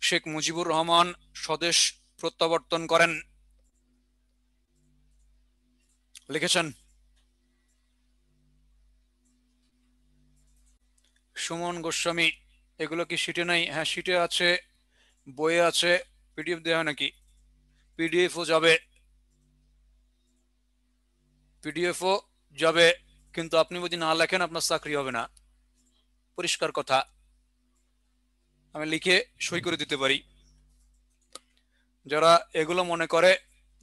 শেখ মুজিবুর রহমান স্বদেশ প্রত্যাবর্তন করেন লিখেছেন সুমন গোস্বামী এগুলো কি সিটে নাই হ্যাঁ সিটে আছে বইয়ে আছে পিডিএফ দেওয়া নাকি পিডিএফও যাবে পিডিএফও যাবে কিন্তু আপনি যদি না লেখেন আপনার চাকরি হবে না পরিষ্কার কথা আমি লিখে সই করে দিতে পারি যারা এগুলো মনে করে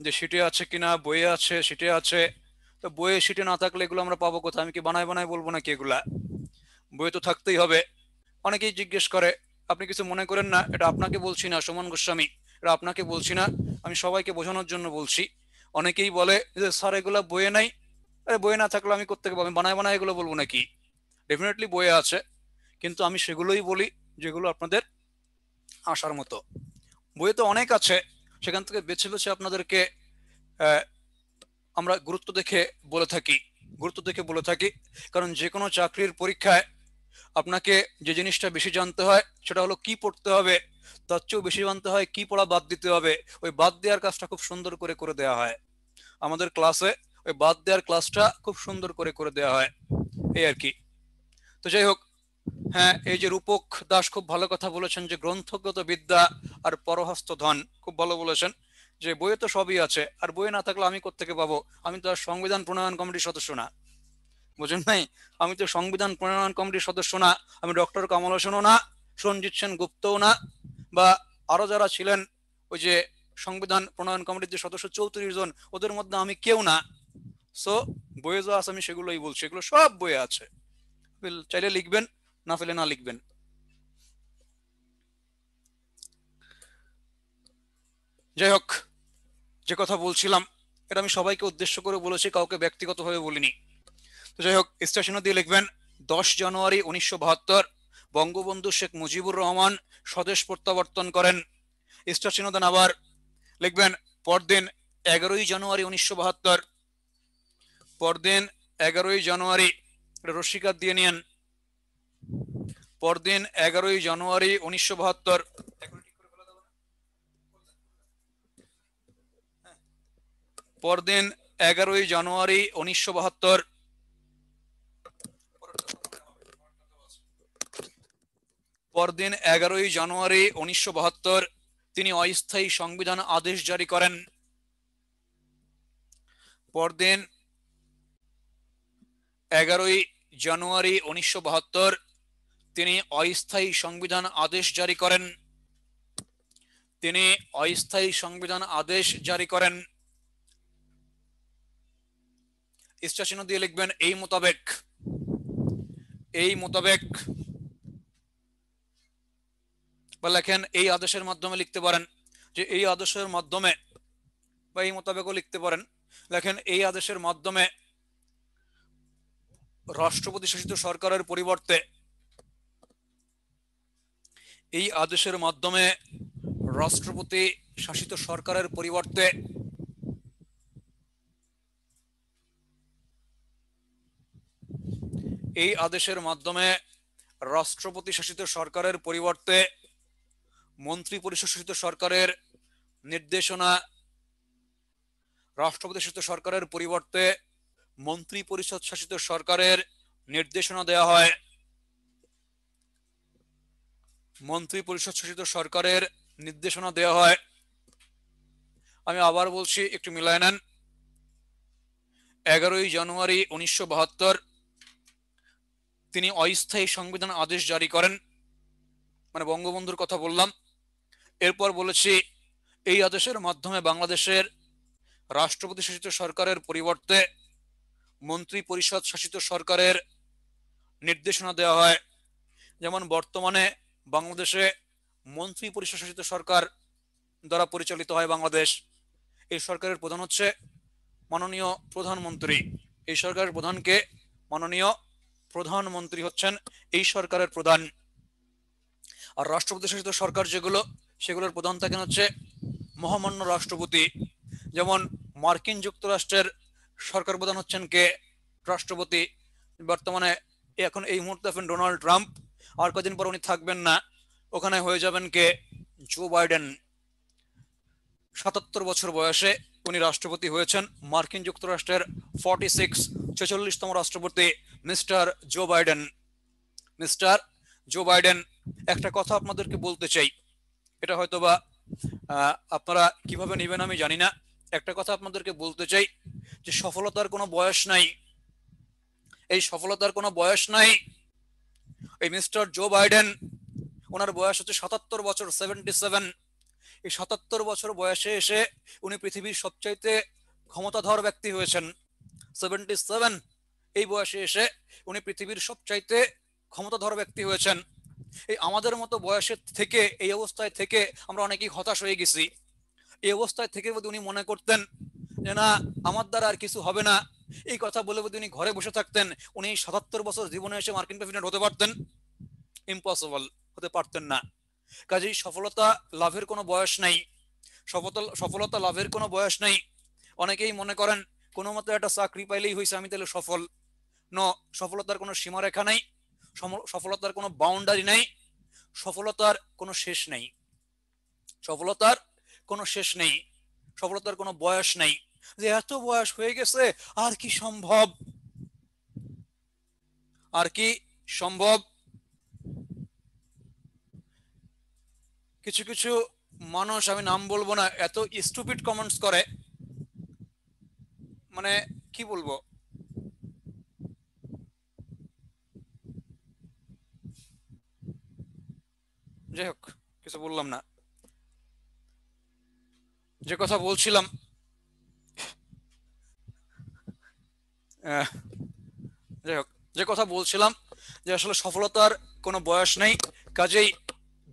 যে সিটে আছে কিনা বইয়ে আছে সিটে আছে তো বইয়ে সিটে না থাকলে এগুলো আমরা পাবো কোথায় আমি কি বানায় বানায় বলবো নাকি এগুলা বইয়ে তো থাকতেই হবে অনেকেই জিজ্ঞেস করে আপনি কিছু মনে করেন না এটা আপনাকে বলছি না সুমন গোস্বামী এটা আপনাকে বলছি না আমি সবাইকে বোঝানোর জন্য বলছি অনেকেই বলে যে স্যার এগুলো বইয়ে নাই আরে বইয়ে না থাকলে আমি করতে আমি বানায় বানায় এগুলো বলবো নাকি ডেফিনেটলি বইয়ে আছে কিন্তু আমি সেগুলোই বলি যেগুলো আপনাদের আসার মতো বইয়ে তো অনেক আছে সেখান থেকে বেছে বেছে আপনাদেরকে আমরা গুরুত্ব দেখে বলে থাকি গুরুত্ব দেখে বলে থাকি কারণ যে কোনো চাকরির পরীক্ষায় আপনাকে যে জিনিসটা বেশি জানতে হয় সেটা হলো কি পড়তে হবে তার চেয়েও বেশি জানতে হয় কি পড়া বাদ দিতে হবে ওই বাদ দেওয়ার কাজটা খুব সুন্দর করে করে দেওয়া হয় আমাদের ক্লাসে ওই বাদ দেওয়ার ক্লাসটা খুব সুন্দর করে করে দেওয়া হয় এই আর কি তো যাই হোক হ্যাঁ এই যে রূপক দাস খুব ভালো কথা বলেছেন যে গ্রন্থগত বিদ্যা আর পরহস্ত ধন খুব ভালো বলেছেন যে বইয়ে তো সবই আছে আর বইয়ে না থাকলে আমি কোথেকে পাবো আমি তো আর সংবিধান প্রণয়ন কমিটির সদস্য না বুঝুন নাই আমি তো সংবিধান প্রণয়ন কমিটির সদস্য না আমি ডক্টর কমল হোসেনও না সঞ্জিত সেন গুপ্তও না বা আরো যারা ছিলেন ওই যে সংবিধান প্রণয়ন কমিটির যে সদস্য চৌত্রিশ জন ওদের মধ্যে আমি কেউ না সো বইয়ে যা আছে আমি সেগুলোই বলছি এগুলো সব বইয়ে আছে চাইলে লিখবেন না ফেলে না লিখবেন যাই হোক যে কথা বলছিলাম এটা আমি সবাইকে উদ্দেশ্য করে বলেছি কাউকে ব্যক্তিগতভাবে বলিনি তো যাই হোক স্টেশনে দিয়ে লিখবেন দশ জানুয়ারি উনিশশো বাহাত্তর বঙ্গবন্ধু শেখ মুজিবুর রহমান স্বদেশ প্রত্যাবর্তন করেন স্টেশনে দেন আবার লিখবেন পরদিন এগারোই জানুয়ারি উনিশশো বাহাত্তর পরদিন এগারোই জানুয়ারি রসিকার দিয়ে নিন পরদিন এগারোই জানুয়ারি উনিশশো বাহাত্তর পরদিন এগারোই জানুয়ারি উনিশশো বাহাত্তর পরদিন এগারোই জানুয়ারি উনিশশো তিনি অস্থায়ী সংবিধান আদেশ জারি করেন পরদিন এগারোই জানুয়ারি উনিশশো তিনি অস্থায়ী সংবিধান আদেশ জারি করেন তিনি অস্থায়ী সংবিধান আদেশ জারি করেন ইস্টাচিহ্ন দিয়ে লিখবেন এই মোতাবেক এই মোতাবেক বা লেখেন এই আদেশের মাধ্যমে লিখতে পারেন যে এই আদেশের মাধ্যমে বা এই মোতাবেকও লিখতে পারেন লেখেন এই আদেশের মাধ্যমে রাষ্ট্রপতি শাসিত সরকারের পরিবর্তে এই আদেশের মাধ্যমে রাষ্ট্রপতি শাসিত সরকারের পরিবর্তে এই আদেশের মাধ্যমে রাষ্ট্রপতি শাসিত সরকারের পরিবর্তে মন্ত্রী পরিষদ শাসিত সরকারের নির্দেশনা রাষ্ট্রপতি শাসিত সরকারের পরিবর্তে মন্ত্রী পরিষদ শাসিত সরকারের নির্দেশনা দেয়া হয় মন্ত্রী পরিষদ শাসিত সরকারের নির্দেশনা দেয়া হয় আমি আবার বলছি একটু মিলায় নেন এগারোই জানুয়ারি উনিশশো তিনি অস্থায়ী সংবিধান আদেশ জারি করেন মানে বঙ্গবন্ধুর কথা বললাম এরপর বলেছি এই আদেশের মাধ্যমে বাংলাদেশের রাষ্ট্রপতি শাসিত সরকারের পরিবর্তে মন্ত্রী পরিষদ শাসিত সরকারের নির্দেশনা দেওয়া হয় যেমন বর্তমানে বাংলাদেশে মন্ত্রী পরিষদ শাসিত সরকার দ্বারা পরিচালিত হয় বাংলাদেশ এই সরকারের প্রধান হচ্ছে মাননীয় প্রধানমন্ত্রী এই সরকারের প্রধানকে মাননীয় প্রধানমন্ত্রী হচ্ছেন এই সরকারের প্রধান আর রাষ্ট্রপতি শাসিত সরকার যেগুলো সেগুলোর প্রধান থাকেন হচ্ছে মহামান্য রাষ্ট্রপতি যেমন মার্কিন যুক্তরাষ্ট্রের সরকার প্রধান হচ্ছেন কে রাষ্ট্রপতি বর্তমানে এখন এই মুহূর্তে আছেন ডোনাল্ড ট্রাম্প আর কদিন পর উনি থাকবেন না ওখানে হয়ে যাবেন কে জো বাইডেন সাতাত্তর বছর বয়সে উনি রাষ্ট্রপতি হয়েছেন মার্কিন যুক্তরাষ্ট্রের ফর্টি সিক্স ছেচল্লিশতম রাষ্ট্রপতি mister Joe Biden mister Joe Biden একটা কথা আপনাদেরকে বলতে চাই এটা হয়তো বা আপনারা কিভাবে নেবেন আমি জানি না একটা কথা আপনাদেরকে বলতে চাই যে সফলতার কোনো বয়স নাই এই সফলতার কোনো বয়স নাই এই মিস্টার জো বাইডেন ওনার বয়স হচ্ছে সাতাত্তর বছর সেভেন্টি সেভেন এই সাতাত্তর বছর বয়সে এসে উনি পৃথিবীর সবচাইতে ক্ষমতাধর ব্যক্তি হয়েছেন সেভেন্টি সেভেন এই বয়সে এসে উনি পৃথিবীর সবচাইতে ক্ষমতাধর ব্যক্তি হয়েছেন এই আমাদের মতো বয়সের থেকে এই অবস্থায় থেকে আমরা অনেকেই হতাশ হয়ে গেছি এই অবস্থায় থেকে যদি উনি মনে করতেন যে না আমার দ্বারা আর কিছু হবে না এই কথা বলে যদি উনি ঘরে বসে থাকতেন উনি সাতাত্তর বছর জীবনে এসে মার্কিন প্রেসিডেন্ট হতে পারতেন ইম্পসিবল হতে পারতেন না কাজেই সফলতা লাভের কোনো বয়স নাই সফল সফলতা লাভের কোনো বয়স নাই অনেকেই মনে করেন কোনো মতো একটা চাকরি পাইলেই হয়েছে আমি তাহলে সফল ন সফলতার কোনো সীমারেখা নাই সফলতার কোনো বাউন্ডারি নাই সফলতার কোনো শেষ নেই সফলতার কোনো শেষ নেই সফলতার কোনো বয়স নেই যে এত বয়স হয়ে গেছে আর কি সম্ভব আর কি সম্ভব কিছু কিছু মানুষ আমি নাম বলবো না এত স্টুপিড কমেন্টস করে মানে কি বলবো যাই হোক কিছু বললাম না যে কথা বলছিলাম যাই হোক যে কথা বলছিলাম যে আসলে সফলতার কোনো বয়স নেই কাজেই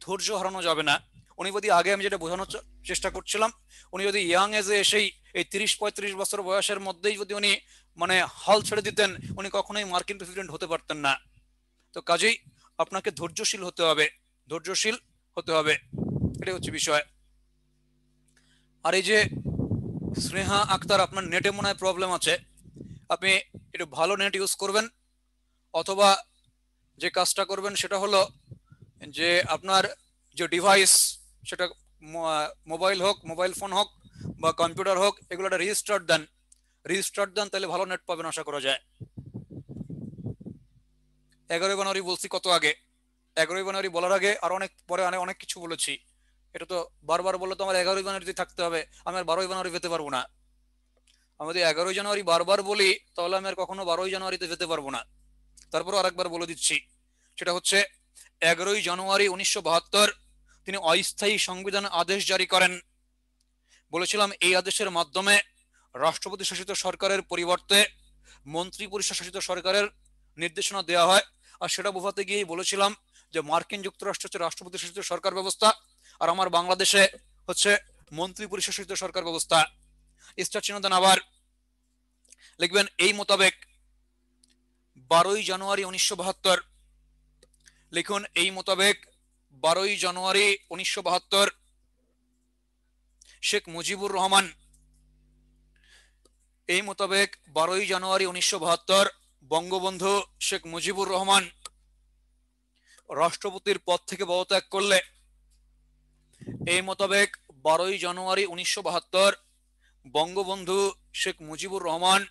ধৈর্য হারানো যাবে না উনি যদি আগে আমি যেটা বোঝানোর চেষ্টা করছিলাম উনি যদি ইয়াং এজে এসেই এই তিরিশ পঁয়ত্রিশ বছর বয়সের মধ্যেই যদি উনি মানে হাল ছেড়ে দিতেন উনি কখনোই মার্কিন প্রেসিডেন্ট হতে পারতেন না তো কাজেই আপনাকে ধৈর্যশীল হতে হবে ধৈর্যশীল হতে হবে এটাই হচ্ছে বিষয় আর এই যে স্নেহা আক্তার আপনার নেটে মনে হয় প্রবলেম আছে আপনি একটু ভালো নেট ইউজ করবেন অথবা যে কাজটা করবেন সেটা হলো যে আপনার যে ডিভাইস সেটা মোবাইল হোক মোবাইল ফোন হোক বা কম্পিউটার হোক এগুলো একটা রেজিস্টার্ড দেন রেজিস্টার্ড দেন তাহলে ভালো নেট পাবেন আশা করা যায় এগারোই জানুয়ারি বলছি কত আগে এগারোই জানুয়ারি বলার আগে আর অনেক পরে অনেক কিছু বলেছি এটা তো বারবার বললে তো আমার এগারোই জানুয়ারিতে থাকতে হবে আমি আর বারোই জানুয়ারি যেতে পারবো না আমি যদি এগারোই জানুয়ারি বারবার বলি তাহলে আমি আর কখনো বারোই জানুয়ারিতে যেতে পারবো না তারপরও আরেকবার বলে দিচ্ছি সেটা হচ্ছে এগারোই জানুয়ারি উনিশশো তিনি অস্থায়ী সংবিধান আদেশ জারি করেন বলেছিলাম এই আদেশের মাধ্যমে রাষ্ট্রপতি শাসিত সরকারের পরিবর্তে মন্ত্রী পরিষদ শাসিত সরকারের নির্দেশনা দেওয়া হয় আর সেটা বোঝাতে গিয়েই বলেছিলাম যে মার্কিন যুক্তরাষ্ট্র হচ্ছে রাষ্ট্রপতি শাসিত সরকার ব্যবস্থা আর আমার বাংলাদেশে হচ্ছে মন্ত্রী পরিষদ সরকার ব্যবস্থা স্টার চিহ্নদান আবার লিখবেন এই মোতাবেক বারোই জানুয়ারি উনিশশো বাহাত্তর লিখুন এই মোতাবেক বারোই জানুয়ারি উনিশশো বাহাত্তর শেখ মুজিবুর রহমান এই মোতাবেক বারোই জানুয়ারি উনিশশো বাহাত্তর বঙ্গবন্ধু শেখ মুজিবুর রহমান রাষ্ট্রপতির পদ থেকে পদত্যাগ করলে এই মোতাবেক বারোই জানুয়ারি উনিশশো বাহাত্তর বঙ্গবন্ধু শেখ মুজিবুর রহমান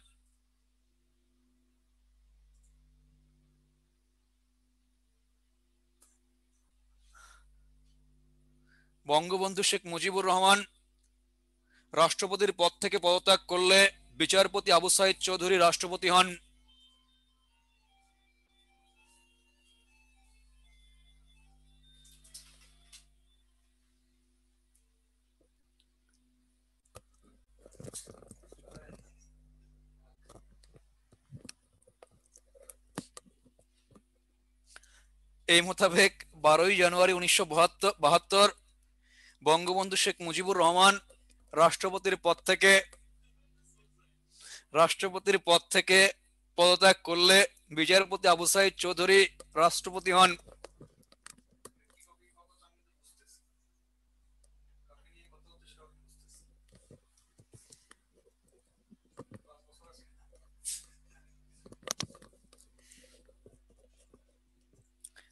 বঙ্গবন্ধু শেখ মুজিবুর রহমান রাষ্ট্রপতির পদ থেকে পদত্যাগ করলে বিচারপতি আবু সাইদ চৌধুরী রাষ্ট্রপতি হন এই মোতাবেক বারোই জানুয়ারি উনিশশো বাহাত্তর বঙ্গবন্ধু শেখ মুজিবুর রহমান রাষ্ট্রপতির পদ থেকে রাষ্ট্রপতির পদ থেকে পদত্যাগ করলে বিচারপতি আবু সাইদ চৌধুরী রাষ্ট্রপতি হন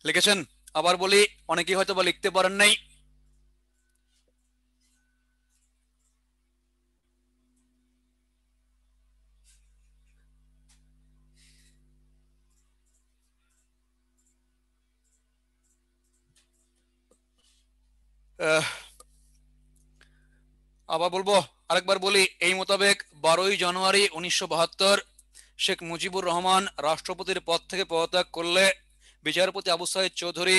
লিখেছেন আবার বলি অনেকেই হয়তো বা লিখতে পারেন নাই আবার বলবো আরেকবার বলি এই মোতাবেক বারোই জানুয়ারি উনিশশো শেখ মুজিবুর রহমান রাষ্ট্রপতির পদ থেকে পদত্যাগ করলে বিচারপতি আবু সাহেদ চৌধুরী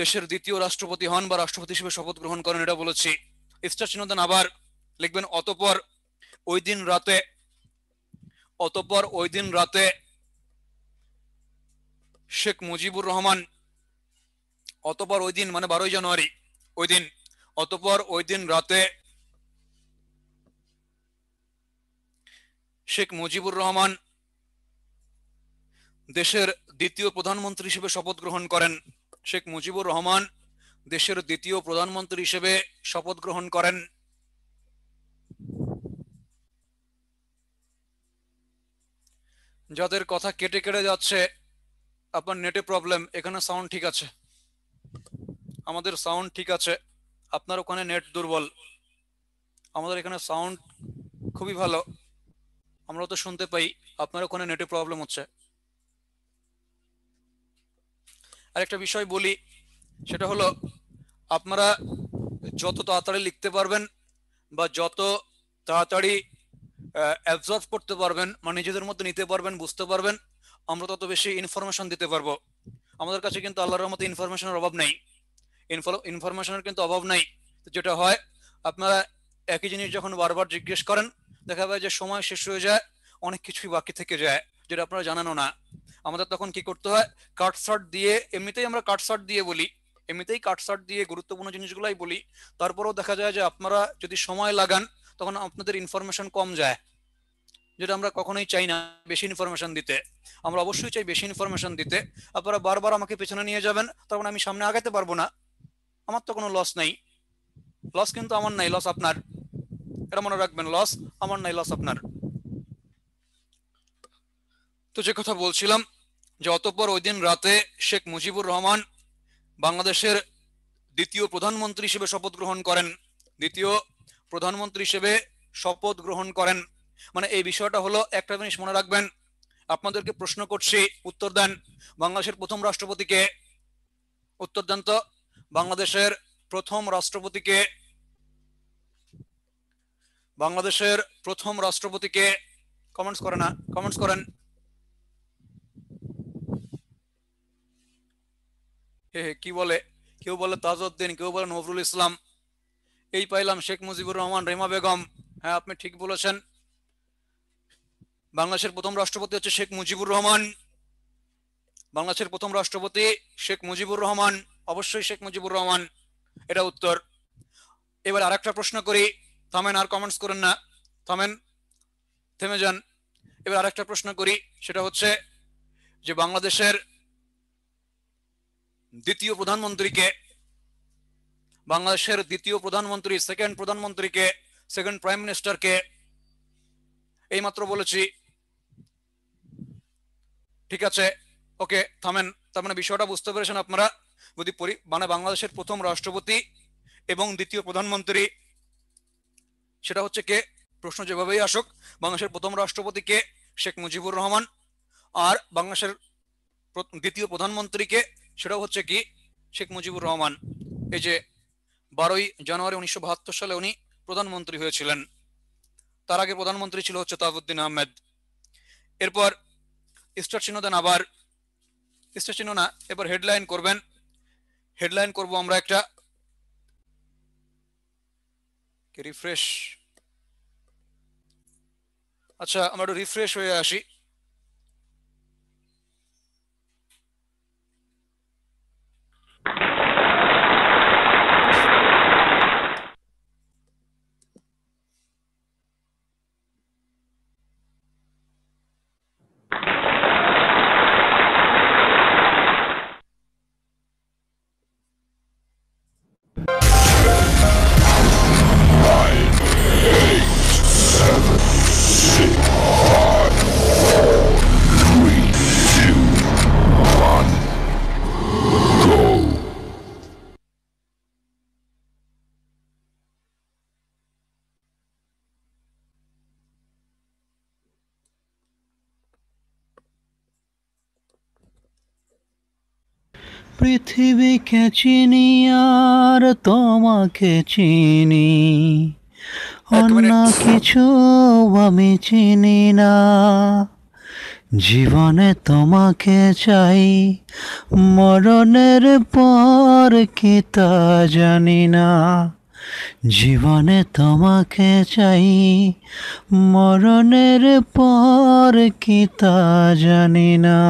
দেশের দ্বিতীয় রাষ্ট্রপতি হন বা রাষ্ট্রপতি হিসেবে শপথ গ্রহণ করেন এটা বলেছি ইস্টার সিনদান আবার লিখবেন অতপর ওই দিন রাতে অতপর ওই দিন রাতে শেখ মুজিবুর রহমান অতপর ওই দিন মানে বারোই জানুয়ারি ওই দিন অতপর ওই দিন রাতে শেখ মুজিবুর রহমান দেশের দ্বিতীয় প্রধানমন্ত্রী হিসেবে শপথ গ্রহণ করেন শেখ মুজিবুর রহমান দেশের দ্বিতীয় প্রধানমন্ত্রী হিসেবে শপথ গ্রহণ করেন যাদের কথা কেটে কেটে যাচ্ছে আপনার নেটে প্রবলেম এখানে সাউন্ড ঠিক আছে আমাদের সাউন্ড ঠিক আছে আপনার ওখানে নেট দুর্বল আমাদের এখানে সাউন্ড খুবই ভালো আমরা তো শুনতে পাই আপনার ওখানে নেটে প্রবলেম হচ্ছে আরেকটা বিষয় বলি সেটা হলো আপনারা যত তাড়াতাড়ি লিখতে পারবেন বা যত তাড়াতাড়ি অ্যাবজর্ভ করতে পারবেন মানে নিজেদের মধ্যে নিতে পারবেন বুঝতে পারবেন আমরা তত বেশি ইনফরমেশন দিতে পারবো আমাদের কাছে কিন্তু আল্লাহর মতো ইনফরমেশনের অভাব নেই ইনফরমেশনের কিন্তু অভাব নেই যেটা হয় আপনারা একই জিনিস যখন বারবার জিজ্ঞেস করেন দেখা যায় যে সময় শেষ হয়ে যায় অনেক কিছুই বাকি থেকে যায় যেটা আপনারা জানানো না আমাদের তখন কি করতে হয় কাটশট দিয়ে এমনিতেই আমরা কাটশট দিয়ে বলি এমনিতেই কাটশট দিয়ে গুরুত্বপূর্ণ জিনিসগুলাই বলি তারপরেও দেখা যায় যে আপনারা যদি সময় লাগান তখন আপনাদের ইনফরমেশন কম যায় যেটা আমরা কখনোই চাই না বেশি ইনফরমেশন দিতে আমরা অবশ্যই চাই বেশি ইনফরমেশন দিতে আপনারা বারবার আমাকে পেছনে নিয়ে যাবেন তখন আমি সামনে আগাতে পারবো না আমার তো কোনো লস নাই লস কিন্তু আমার নাই লস আপনার এটা মনে রাখবেন লস আমার নাই লস আপনার তো যে কথা বলছিলাম যে অতঃপর ওই দিন রাতে শেখ মুজিবুর রহমান বাংলাদেশের দ্বিতীয় প্রধানমন্ত্রী হিসেবে শপথ গ্রহণ করেন দ্বিতীয় প্রধানমন্ত্রী হিসেবে শপথ গ্রহণ করেন মানে এই বিষয়টা হলো একটা জিনিস মনে রাখবেন আপনাদেরকে প্রশ্ন করছি উত্তর দেন বাংলাদেশের প্রথম রাষ্ট্রপতিকে উত্তর দেন তো বাংলাদেশের প্রথম রাষ্ট্রপতিকে বাংলাদেশের প্রথম রাষ্ট্রপতিকে কমেন্টস করে না কমেন্টস করেন কি বলে কেউ বলে তাজউদ্দিন কেউ বলে নজরুল ইসলাম এই পাইলাম শেখ মুজিবুর রহমান রেমা বেগম হ্যাঁ আপনি ঠিক বলেছেন বাংলাদেশের প্রথম রাষ্ট্রপতি হচ্ছে শেখ মুজিবুর রহমান বাংলাদেশের প্রথম রাষ্ট্রপতি শেখ মুজিবুর রহমান অবশ্যই শেখ মুজিবুর রহমান এটা উত্তর এবার আরেকটা প্রশ্ন করি থামেন আর কমেন্টস করেন না থামেন থেমে যান এবার আরেকটা প্রশ্ন করি সেটা হচ্ছে যে বাংলাদেশের দ্বিতীয় প্রধানমন্ত্রীকে বাংলাদেশের দ্বিতীয় প্রধানমন্ত্রী সেকেন্ড প্রধানমন্ত্রীকে সেকেন্ড প্রাইম মিনিস্টারকে এইমাত্র বলেছি ঠিক আছে ওকে থামেন তার মানে বিষয়টা বুঝতে পেরেছেন আপনারা যদি মানে বাংলাদেশের প্রথম রাষ্ট্রপতি এবং দ্বিতীয় প্রধানমন্ত্রী সেটা হচ্ছে কে প্রশ্ন যেভাবেই আসুক বাংলাদেশের প্রথম রাষ্ট্রপতি কে শেখ মুজিবুর রহমান আর বাংলাদেশের দ্বিতীয় প্রধানমন্ত্রীকে সেটাও হচ্ছে কি শেখ মুজিবুর রহমান এই যে বারোই জানুয়ারি উনিশশো সালে উনি প্রধানমন্ত্রী হয়েছিলেন তার আগে প্রধানমন্ত্রী ছিল হচ্ছে তাহাবুদ্দিন আহমেদ এরপর স্টার চিহ্ন দেন আবার স্টার চিহ্ন না এবার হেডলাইন করবেন হেডলাইন করব আমরা একটা রিফ্রেশ আচ্ছা আমরা একটু রিফ্রেশ হয়ে আসি পৃথিবীকে চিনি আর তোমাকে চিনি হ্যাঁ, অন্য কিছু আমি চিনি না জীবনে তোমাকে চাই মরণের পর কি তা জানি না জীবনে তোমাকে চাই মরণের পর কি তা জানি না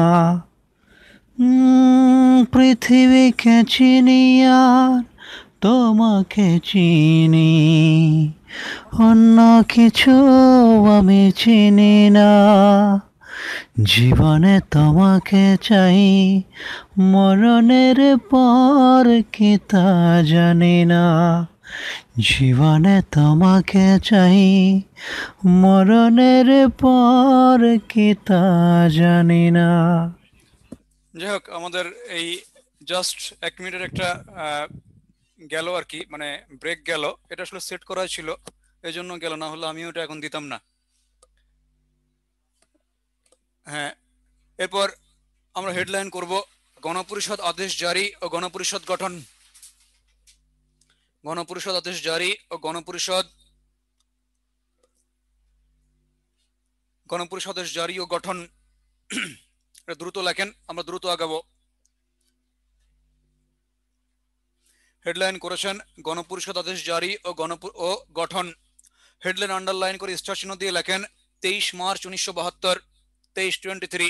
পৃথিবীকে চিনি আর তোমাকে চিনি অন্য কিছু আমি চিনি না জীবনে তোমাকে চাই মরণের পর কি তা জানি না জীবনে তোমাকে চাই মরণের পর কি তা জানি না যাই হোক আমাদের এই জাস্ট এক মিনিটের একটা গেল আর কি মানে ব্রেক গেল এটা আসলে সেট করা ছিল এই জন্য গেল না হলে আমিও এটা এখন দিতাম না হ্যাঁ এরপর আমরা হেডলাইন করব গণপরিষদ আদেশ জারি ও গণপরিষদ গঠন গণপরিষদ আদেশ জারি ও গণপরিষদ গণপরিষদ আদেশ জারি ও গঠন এটা দ্রুত লেখেন আমরা দ্রুত আগাবো হেডলাইন করেছেন গণপরিষদ আদেশ জারি ও গণপুর ও গঠন হেডলাইন আন্ডারলাইন করে স্টার চিহ্ন দিয়ে লেখেন তেইশ মার্চ উনিশশো বাহাত্তর তেইশ টোয়েন্টি থ্রি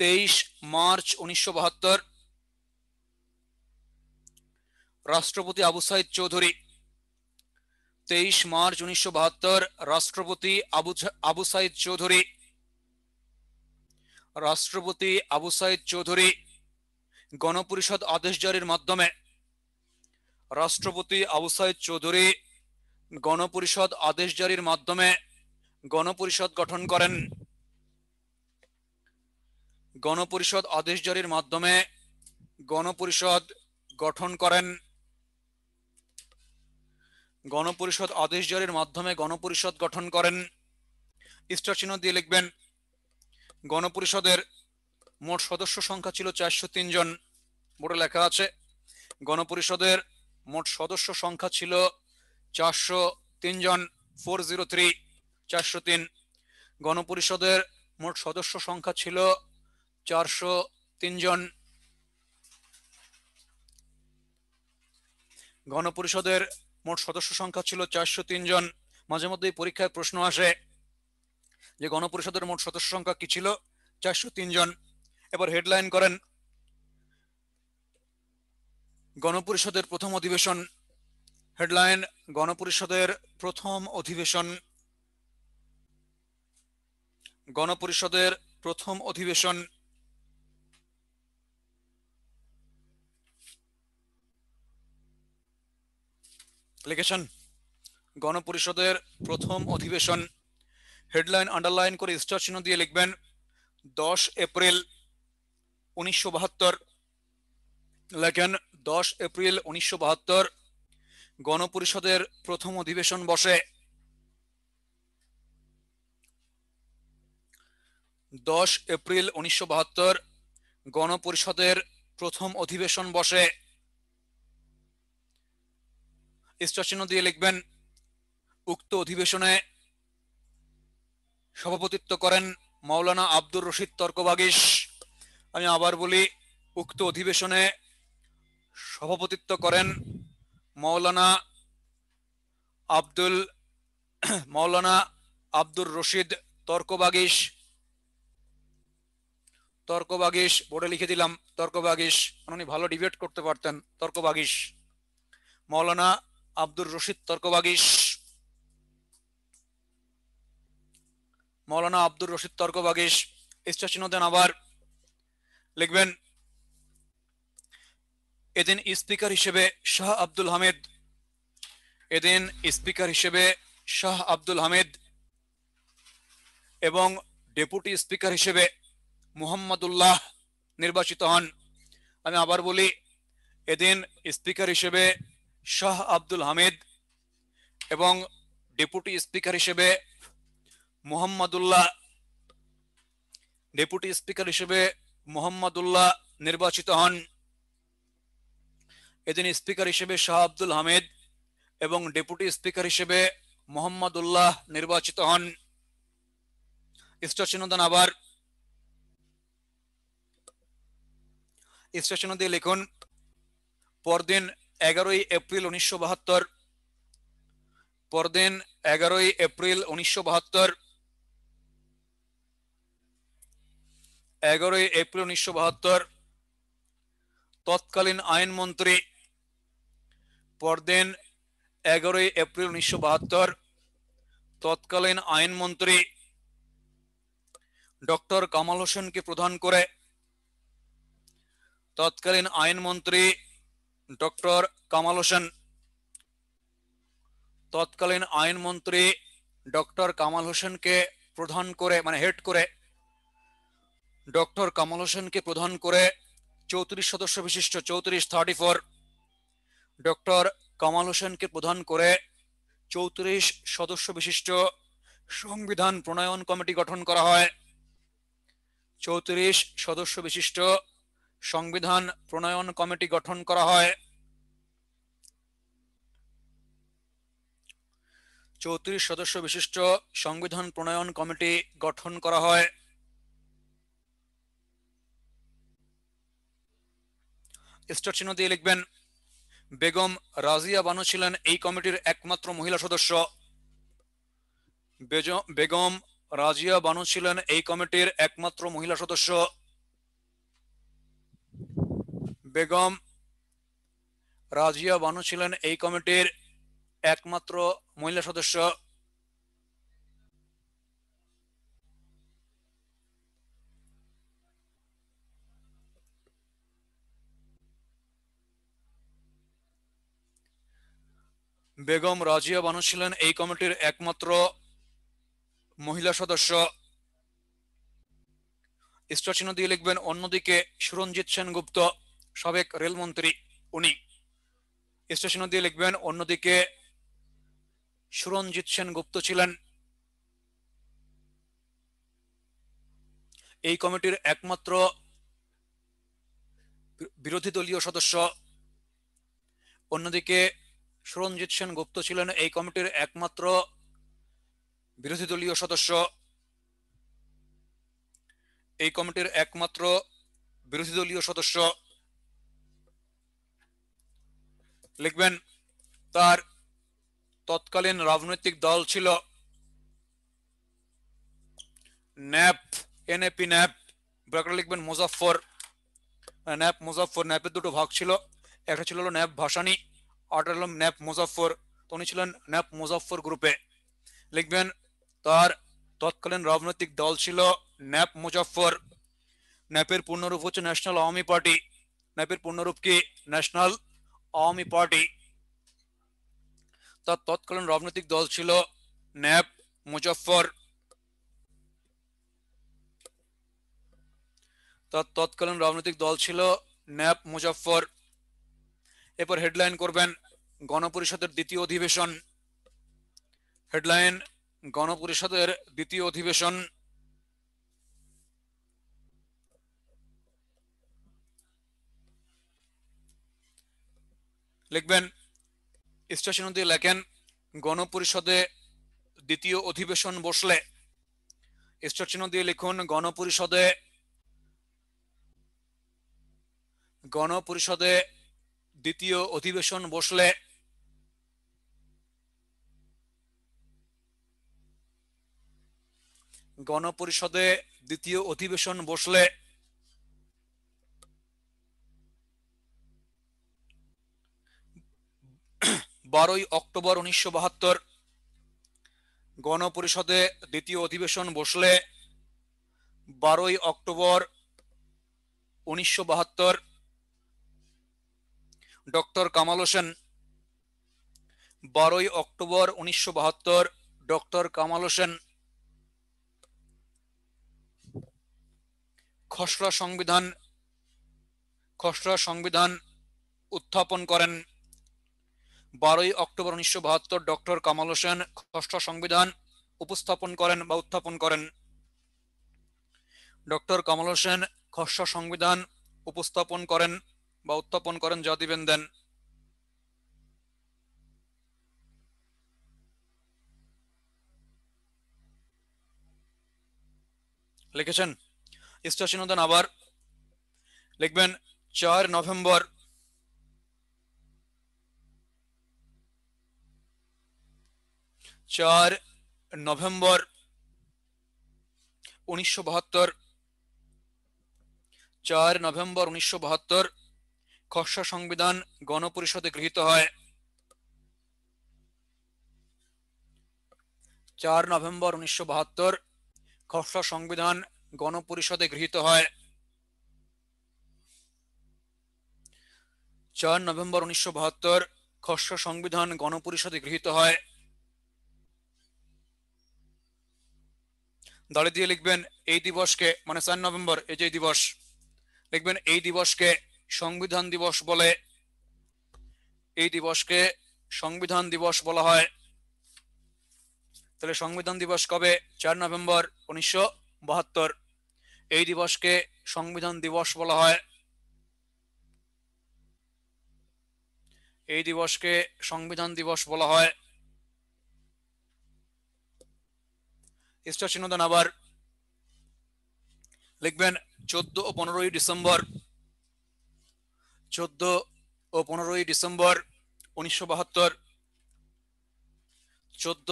তেইশ মার্চ উনিশশো বাহাত্তর রাষ্ট্রপতি আবু সাইদ চৌধুরী তেইশ মার্চ উনিশশো বাহাত্তর রাষ্ট্রপতি আবু আবু সাইদ চৌধুরী রাষ্ট্রপতি আবু সাইদ চৌধুরী গণপরিষদ আদেশ জারির মাধ্যমে রাষ্ট্রপতি আবু সাইদ চৌধুরী গণপরিষদ আদেশ জারির মাধ্যমে গণপরিষদ গঠন করেন গণপরিষদ আদেশ জারির মাধ্যমে গণপরিষদ গঠন করেন গণপরিষদ আদেশ জারির মাধ্যমে গণপরিষদ গঠন করেন স্টার চিহ্ন দিয়ে লিখবেন গণপরিষদের মোট সদস্য সংখ্যা ছিল চারশো জন বোর্ডে লেখা আছে গণপরিষদের মোট সদস্য সংখ্যা ছিল চারশো জন ফোর জিরো থ্রি চারশো তিন গণপরিষদের মোট সদস্য সংখ্যা ছিল চারশো জন গণপরিষদের মোট সদস্য সংখ্যা ছিল চারশো জন মাঝে মধ্যেই পরীক্ষায় প্রশ্ন আসে যে গণপরিষদের মোট সদস্য সংখ্যা কি ছিল চারশো জন এবার হেডলাইন করেন গণপরিষদের প্রথম অধিবেশন হেডলাইন গণপরিষদের প্রথম অধিবেশন গণপরিষদের প্রথম অধিবেশন লিখেছেন গণপরিষদের প্রথম অধিবেশন হেডলাইন আন্ডারলাইন করে স্টার চিহ্ন দিয়ে লিখবেন দশ এপ্রিল উনিশশো বাহাত্তর লেখেন দশ এপ্রিল উনিশশো বাহাত্তর গণপরিষদের প্রথম অধিবেশন বসে দশ এপ্রিল উনিশশো বাহাত্তর গণপরিষদের প্রথম অধিবেশন বসে স্টার চিহ্ন দিয়ে লিখবেন উক্ত অধিবেশনে সভাপতিত্ব করেন মাওলানা আব্দুর রশিদ তর্কবাগিস আমি আবার বলি উক্ত অধিবেশনে সভাপতিত্ব করেন মাওলানা আব্দুল *clears throat* মাওলানা আব্দুর রশিদ তর্কবাগিস তর্কবাগিস বোর্ডে লিখে দিলাম তর্কবাগিস উনি ভালো ডিবেট করতে পারতেন তর্কবাগিস মাওলানা আব্দুর রশিদ তর্কবাগিস মৌলানা আব্দুর রশিদ তর্ক বাগিস স্টেশন আবার লিখবেন এদিন স্পিকার হিসেবে শাহ আব্দুল হামিদ এদিন স্পিকার হিসেবে শাহ আব্দুল হামিদ এবং ডেপুটি স্পিকার হিসেবে মুহাম্মদুল্লাহ নির্বাচিত হন আমি আবার বলি এদিন স্পিকার হিসেবে শাহ আব্দুল হামিদ এবং ডেপুটি স্পিকার হিসেবে মোহাম্মদুল্লাহ ডেপুটি স্পিকার হিসেবে মোহাম্মদুল্লাহ নির্বাচিত হন এদিন স্পিকার হিসেবে শাহ আব্দুল হামিদ এবং ডেপুটি স্পিকার হিসেবে মোহাম্মদুল্লাহ নির্বাচিত হন ইস্টাচিনদান আবার ইস্টাচিন দিয়ে লিখুন পরদিন এগারোই এপ্রিল উনিশশো বাহাত্তর পরদিন এগারোই এপ্রিল উনিশশো বাহাত্তর এগারোই এপ্রিল উনিশশো বাহাত্তর তৎকালীন আইনমন্ত্রী পরদিন এগারোই এপ্রিল উনিশশো বাহাত্তর তৎকালীন আইনমন্ত্রী ডক্টর কামাল হোসেনকে প্রধান করে তৎকালীন আইনমন্ত্রী ডক্টর কামাল হোসেন তৎকালীন আইনমন্ত্রী ডক্টর কামাল হোসেনকে প্রধান করে মানে হেড করে ডক্টর কামাল হোসেনকে প্রধান করে চৌত্রিশ সদস্য বিশিষ্ট চৌত্রিশ থার্টি ফোর ডক্টর কামাল হোসেনকে প্রধান করে চৌত্রিশ সদস্য বিশিষ্ট সংবিধান প্রণয়ন কমিটি গঠন করা হয় চৌত্রিশ সদস্য বিশিষ্ট সংবিধান প্রণয়ন কমিটি গঠন করা হয় চৌত্রিশ সদস্য বিশিষ্ট সংবিধান প্রণয়ন কমিটি গঠন করা হয় স্টার চিহ্ন দিয়ে লিখবেন বেগম রাজিয়া বানু ছিলেন এই কমিটির একমাত্র মহিলা সদস্য বেগম রাজিয়া বানু ছিলেন এই কমিটির একমাত্র মহিলা সদস্য বেগম রাজিয়া বানু ছিলেন এই কমিটির একমাত্র মহিলা সদস্য বেগম রাজিয়া বানু ছিলেন এই কমিটির একমাত্র মহিলা সদস্য ইস্টার চিহ্ন দিয়ে লিখবেন অন্যদিকে সুরঞ্জিত সেনগুপ্ত সাবেক রেলমন্ত্রী উনি স্টেশন চিহ্ন দিয়ে লিখবেন অন্যদিকে সুরঞ্জিত সেনগুপ্ত ছিলেন এই কমিটির একমাত্র বিরোধী দলীয় সদস্য অন্যদিকে সুরঞ্জিত সেন গুপ্ত ছিলেন এই কমিটির একমাত্র বিরোধী দলীয় সদস্য এই কমিটির একমাত্র বিরোধী দলীয় সদস্য লিখবেন তার তৎকালীন রাজনৈতিক দল ছিল ন্যাপ এনএপি ন্যাপ ব্র্যাকেটে লিখবেন মুজাফর ন্যাপ মুজাফর ন্যাপের দুটো ভাগ ছিল একটা ছিল ন্যাপ ভাসানী অর্ডার হলাম ন্যাপ মুজফর তো উনি ছিলেন ন্যাপ মুজফর গ্রুপে লিখবেন তার তৎকালীন রাজনৈতিক দল ছিল ন্যাপ মুজফর ন্যাপের পূর্ণরূপ হচ্ছে ন্যাশনাল আওয়ামী পার্টি ন্যাপের পূর্ণরূপ কি ন্যাশনাল আওয়ামী পার্টি তার তৎকালীন রাজনৈতিক দল ছিল ন্যাপ মুজফর তার তৎকালীন রাজনৈতিক দল ছিল ন্যাপ মুজফর এরপর হেডলাইন করবেন গণপরিষদের দ্বিতীয় অধিবেশন হেডলাইন গণপরিষদের দ্বিতীয় অধিবেশন লিখবেন স্টেশন দিয়ে লেখেন গণপরিষদে দ্বিতীয় অধিবেশন বসলে স্টেশন দিয়ে লিখুন গণপরিষদে গণপরিষদে দ্বিতীয় অধিবেশন বসলে গণপরিষদে দ্বিতীয় অধিবেশন বসলে বারোই অক্টোবর উনিশশো বাহাত্তর গণপরিষদে দ্বিতীয় অধিবেশন বসলে বারোই অক্টোবর উনিশশো বাহাত্তর ডক্টর কামাল হোসেন বারোই অক্টোবর উনিশশো বাহাত্তর ডক্টর কামাল হোসেন খসড়া সংবিধান খসড়া সংবিধান উত্থাপন করেন বারোই অক্টোবর উনিশশো বাহাত্তর ডক্টর কামাল হোসেন খসড়া সংবিধান উপস্থাপন করেন বা উত্থাপন করেন ডক্টর কামাল হোসেন খসড়া সংবিধান উপস্থাপন করেন বা উত্থাপন করেন যা দিবেন দেন লিখেছেন স্টেশন আবার লিখবেন চার নভেম্বর চার নভেম্বর উনিশশো বাহাত্তর চার নভেম্বর উনিশশো বাহাত্তর খসড়া সংবিধান গণপরিষদে গৃহীত হয় চার নভেম্বর উনিশশো বাহাত্তর খসড়া সংবিধান গণপরিষদে গৃহীত হয় চার নভেম্বর উনিশশো বাহাত্তর খসড়া সংবিধান গণপরিষদে গৃহীত হয় দাঁড়িয়ে দিয়ে লিখবেন এই দিবসকে মানে চার নভেম্বর এই যে দিবস লিখবেন এই দিবসকে সংবিধান দিবস বলে এই দিবসকে সংবিধান দিবস বলা হয় তাহলে সংবিধান দিবস কবে চার নভেম্বর উনিশশো বাহাত্তর এই দিবসকে সংবিধান দিবস বলা হয় এই দিবসকে সংবিধান দিবস বলা হয় ইস্টার সিনোদন আবার লিখবেন চোদ্দ ও পনেরোই ডিসেম্বর চোদ্দ ও পনেরোই ডিসেম্বর উনিশশো বাহাত্তর চোদ্দ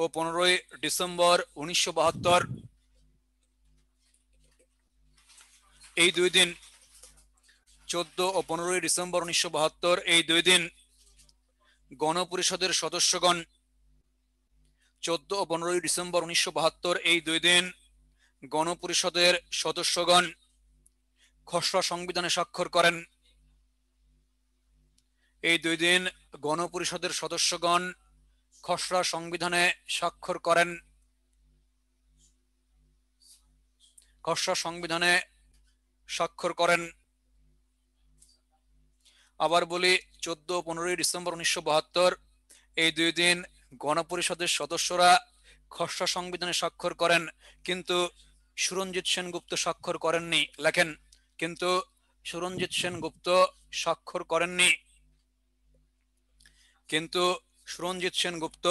ও পনেরোই ডিসেম্বর উনিশশো বাহাত্তর এই দুই দিন চোদ্দ ও পনেরোই ডিসেম্বর উনিশশো বাহাত্তর এই দুই দিন গণপরিষদের সদস্যগণ চোদ্দ ও পনেরোই ডিসেম্বর উনিশশো বাহাত্তর এই দুই দিন গণপরিষদের সদস্যগণ খসড়া সংবিধানে স্বাক্ষর করেন এই দুই দিন গণপরিষদের সদস্যগণ খসড়া সংবিধানে স্বাক্ষর করেন খসড়া সংবিধানে স্বাক্ষর করেন আবার বলি চোদ্দ পনেরোই ডিসেম্বর উনিশশো এই দুই দিন গণপরিষদের সদস্যরা খসড়া সংবিধানে স্বাক্ষর করেন কিন্তু সুরঞ্জিত সেনগুপ্ত স্বাক্ষর করেননি লেখেন কিন্তু সুরঞ্জিত সেনগুপ্ত স্বাক্ষর করেননি কিন্তু সুরঞ্জিত সেনগুপ্ত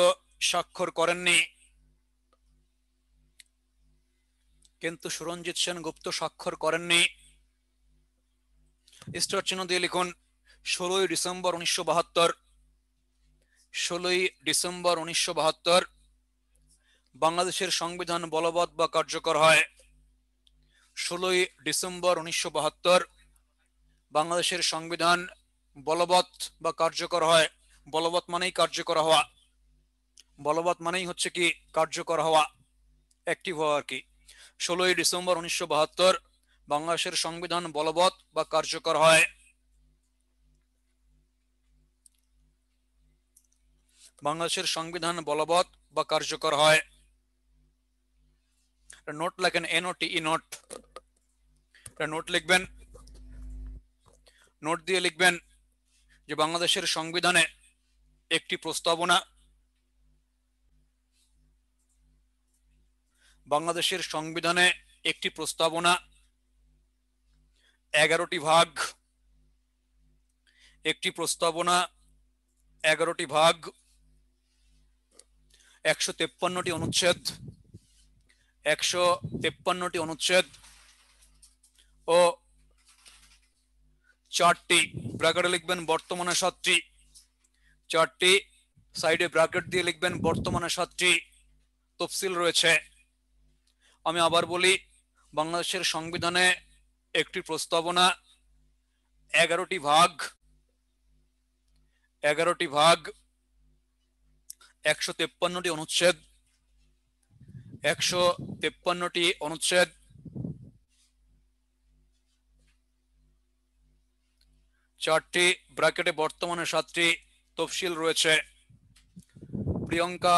স্বাক্ষর করেননি কিন্তু সুরঞ্জিত সেনগুপ্ত স্বাক্ষর করেননি স্টার দিয়ে লিখুন ষোলোই ডিসেম্বর উনিশশো বাহাত্তর ষোলোই ডিসেম্বর উনিশশো বাহাত্তর বাংলাদেশের সংবিধান বলবৎ বা কার্যকর হয় ষোলোই ডিসেম্বর উনিশশো বাহাত্তর বাংলাদেশের সংবিধান বলবৎ বা কার্যকর হয় বলবৎ মানেই কার্যকর হওয়া বলবৎ মানেই হচ্ছে কি কার্যকর হওয়া অ্যাক্টিভ হওয়া আর কি ষোলোই ডিসেম্বর উনিশশো বাহাত্তর বাংলাদেশের সংবিধান বলবৎ বা কার্যকর হয় বাংলাদেশের সংবিধান বলবৎ বা কার্যকর হয় নোট লেখেন এনওটি ই নোট নোট লিখবেন নোট দিয়ে লিখবেন যে বাংলাদেশের সংবিধানে একটি প্রস্তাবনা বাংলাদেশের সংবিধানে একটি প্রস্তাবনা এগারোটি ভাগ একটি প্রস্তাবনা এগারোটি ভাগ একশো তেপ্পান্নটি অনুচ্ছেদ একশো তেপ্পান্নটি অনুচ্ছেদ ও চারটি ব্র্যাকেটে লিখবেন বর্তমানে সাতটি চারটি সাইডে ব্রাকেট দিয়ে লিখবেন বর্তমানে সাতটি তফসিল রয়েছে আমি আবার বলি বাংলাদেশের সংবিধানে একটি প্রস্তাবনা এগারোটি ভাগ এগারোটি ভাগ একশো তেপ্পান্নটি অনুচ্ছেদ একশো তেপ্পান্নটি অনুচ্ছেদ চারটি ব্র্যাকেটে বর্তমানে সাতটি তফসিল রয়েছে প্রিয়ঙ্কা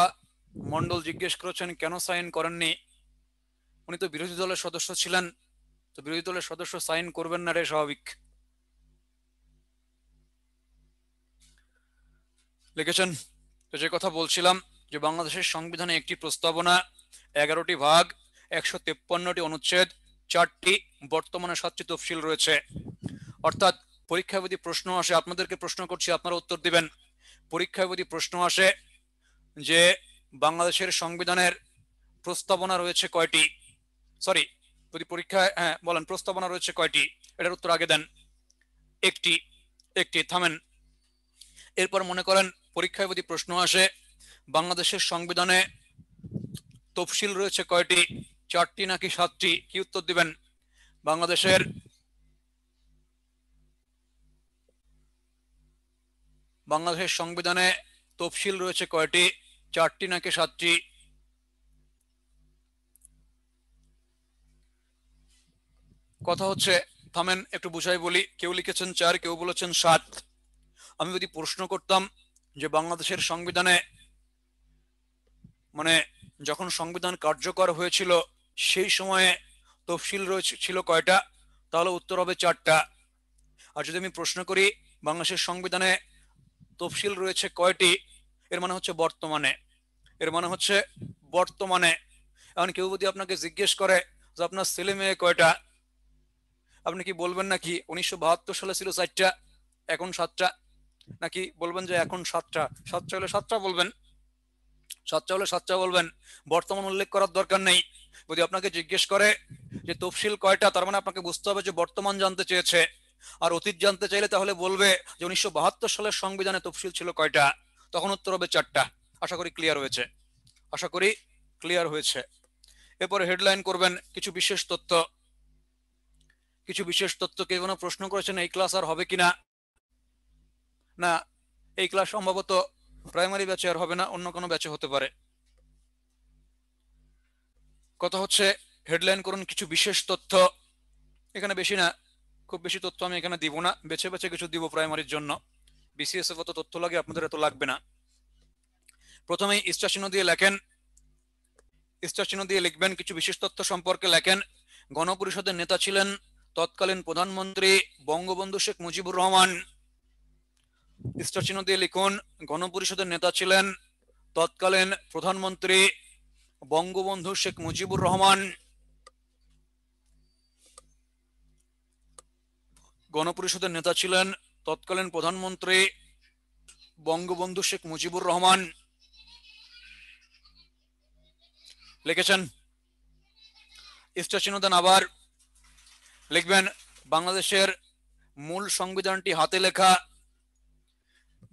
মন্ডল জিজ্ঞেস করেছেন কেন সাইন করেননি উনি তো বিরোধী দলের সদস্য ছিলেন তো বিরোধী দলের সদস্য সাইন করবেন না রে স্বাভাবিক লিখেছেন তো যে কথা বলছিলাম যে বাংলাদেশের সংবিধানে একটি প্রস্তাবনা এগারোটি ভাগ একশো তেপ্পান্নটি অনুচ্ছেদ চারটি বর্তমানে সাতটি তফসিল রয়েছে অর্থাৎ পরীক্ষাবিধি প্রশ্ন আসে আপনাদেরকে প্রশ্ন করছি আপনারা উত্তর দিবেন পরীক্ষায় যদি প্রশ্ন আসে যে বাংলাদেশের সংবিধানের প্রস্তাবনা রয়েছে কয়টি সরি যদি পরীক্ষায় হ্যাঁ বলেন প্রস্তাবনা রয়েছে কয়টি এটার উত্তর আগে দেন একটি একটি থামেন এরপর মনে করেন পরীক্ষায় যদি প্রশ্ন আসে বাংলাদেশের সংবিধানে তফসিল রয়েছে কয়টি চারটি নাকি সাতটি কি উত্তর দিবেন বাংলাদেশের বাংলাদেশের সংবিধানে তফসিল রয়েছে কয়টি চারটি নাকি সাতটি কথা হচ্ছে থামেন একটু বুঝাই বলি কেউ লিখেছেন চার কেউ বলেছেন সাত আমি যদি প্রশ্ন করতাম যে বাংলাদেশের সংবিধানে মানে যখন সংবিধান কার্যকর হয়েছিল সেই সময়ে তফসিল রয়েছে ছিল কয়টা তাহলে উত্তর হবে চারটা আর যদি আমি প্রশ্ন করি বাংলাদেশের সংবিধানে তফসিল রয়েছে কয়টি এর মানে হচ্ছে বর্তমানে এর মানে হচ্ছে বর্তমানে এখন কেউ যদি আপনাকে জিজ্ঞেস করে যে আপনার ছেলে মেয়ে কয়টা আপনি কি বলবেন নাকি উনিশশো সালে ছিল চারটা এখন সাতটা নাকি বলবেন যে এখন সাতটা সাতটা হলে সাতটা বলবেন সাতটা হলে সাতটা বলবেন বর্তমান উল্লেখ করার দরকার নেই যদি আপনাকে জিজ্ঞেস করে যে তফসিল কয়টা তার মানে আপনাকে বুঝতে হবে যে বর্তমান জানতে চেয়েছে আর অতীত জানতে চাইলে তাহলে বলবে যে উনিশশো সালের সংবিধানে তফসিল ছিল কয়টা তখন উত্তর হবে চারটা আশা করি ক্লিয়ার হয়েছে আশা করি ক্লিয়ার হয়েছে এরপরে হেডলাইন করবেন কিছু বিশেষ তথ্য কিছু বিশেষ তথ্য কে কোনো প্রশ্ন করেছেন এই ক্লাস আর হবে কিনা না এই ক্লাস সম্ভবত প্রাইমারি ব্যাচে আর হবে না অন্য কোনো ব্যাচে হতে পারে কথা হচ্ছে হেডলাইন করুন কিছু বিশেষ তথ্য এখানে বেশি না খুব বেশি তথ্য আমি এখানে দিব না বেছে বেছে কিছু দিব প্রাইমারির জন্য বিসিএস এর তথ্য লাগে আপনাদের এত লাগবে না প্রথমে ইস্টার চিহ্ন দিয়ে লেখেন ইস্টার চিহ্ন দিয়ে লিখবেন কিছু বিশেষ তথ্য সম্পর্কে লেখেন গণপরিষদের নেতা ছিলেন তৎকালীন প্রধানমন্ত্রী বঙ্গবন্ধু শেখ মুজিবুর রহমান ইস্টার চিহ্ন দিয়ে লিখুন গণপরিষদের নেতা ছিলেন তৎকালীন প্রধানমন্ত্রী বঙ্গবন্ধু শেখ মুজিবুর রহমান গণপরিষদের নেতা ছিলেন তৎকালীন প্রধানমন্ত্রী বঙ্গবন্ধু শেখ মুজিবুর রহমান লিখেছেন ইস্টাচিনোদান আবার লিখবেন বাংলাদেশের মূল সংবিধানটি হাতে লেখা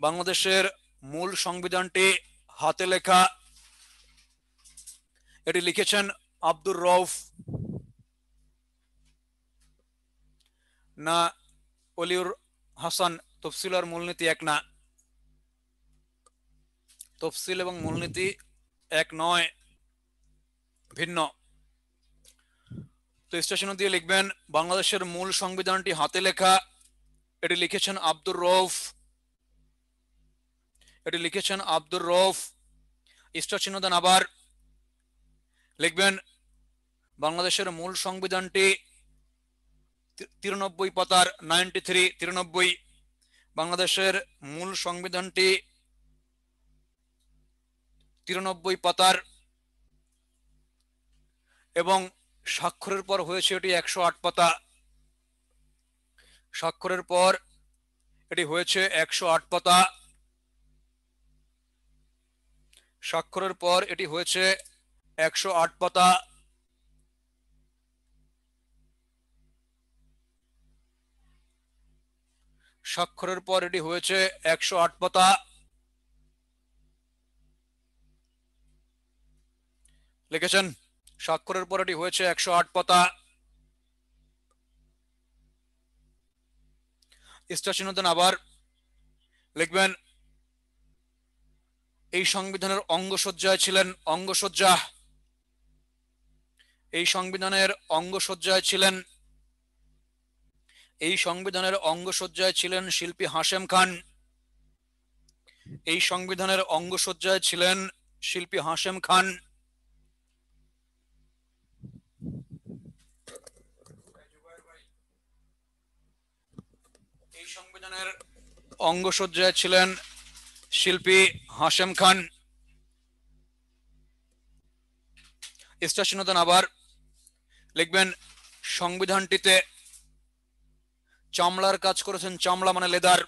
বাংলাদেশের মূল সংবিধানটি হাতে লেখা এটি লিখেছেন আব্দুর রউফ না অলিউর হাসান তফসিল আর মূলনীতি এক না তফসিল এবং মূলনীতি এক নয় ভিন্ন তো স্টেশন দিয়ে লিখবেন বাংলাদেশের মূল সংবিধানটি হাতে লেখা এটি লিখেছেন আব্দুর রৌফ এটি লিখেছেন আব্দুর রৌফ স্টেশন আবার লিখবেন বাংলাদেশের মূল সংবিধানটি তিরানব্বই পাতার নাইনটি থ্রি তিরানব্বই বাংলাদেশের মূল সংবিধানটি তিরানব্বই পাতার এবং স্বাক্ষরের পর হয়েছে এটি একশো আট পাতা স্বাক্ষরের পর এটি হয়েছে একশো আট পাতা স্বাক্ষরের পর এটি হয়েছে একশো আট পাতা স্বাক্ষরের পর এটি হয়েছে একশো আট পাতা লিখেছেন স্বাক্ষরের পর এটি হয়েছে একশো আট পাতা ইস্টাচিনোদন আবার লিখবেন এই সংবিধানের অঙ্গসজ্জায় ছিলেন অঙ্গসজ্জা এই সংবিধানের অঙ্গসজ্জায় ছিলেন এই সংবিধানের অঙ্গসজ্জায় ছিলেন শিল্পী হাশেম খান এই সংবিধানের অঙ্গসজ্জায় ছিলেন শিল্পী হাশেম খান এই সংবিধানের অঙ্গসজ্জায় ছিলেন শিল্পী হাশেম খান স্টেশনতন আবার লিখবেন সংবিধানটিতে চামড়ার কাজ করেছেন চামড়া মানে লেদার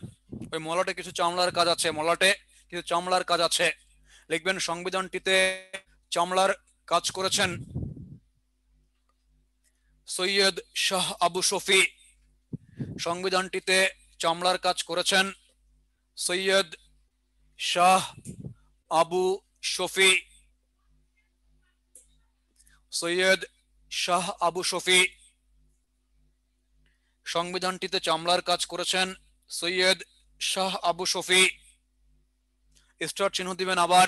ওই মলাটে কিছু চামড়ার কাজ আছে মলাটে কিছু চামড়ার কাজ আছে লিখবেন সংবিধানটিতে চামড়ার কাজ করেছেন সৈয়দ শাহ আবু শফি সংবিধানটিতে চামড়ার কাজ করেছেন সৈয়দ শাহ আবু শফি সৈয়দ শাহ আবু শফি সংবিধানটিতে চামলার কাজ করেছেন সৈয়দ শাহ আবু শফি স্টার চিহ্ন দিবেন আবার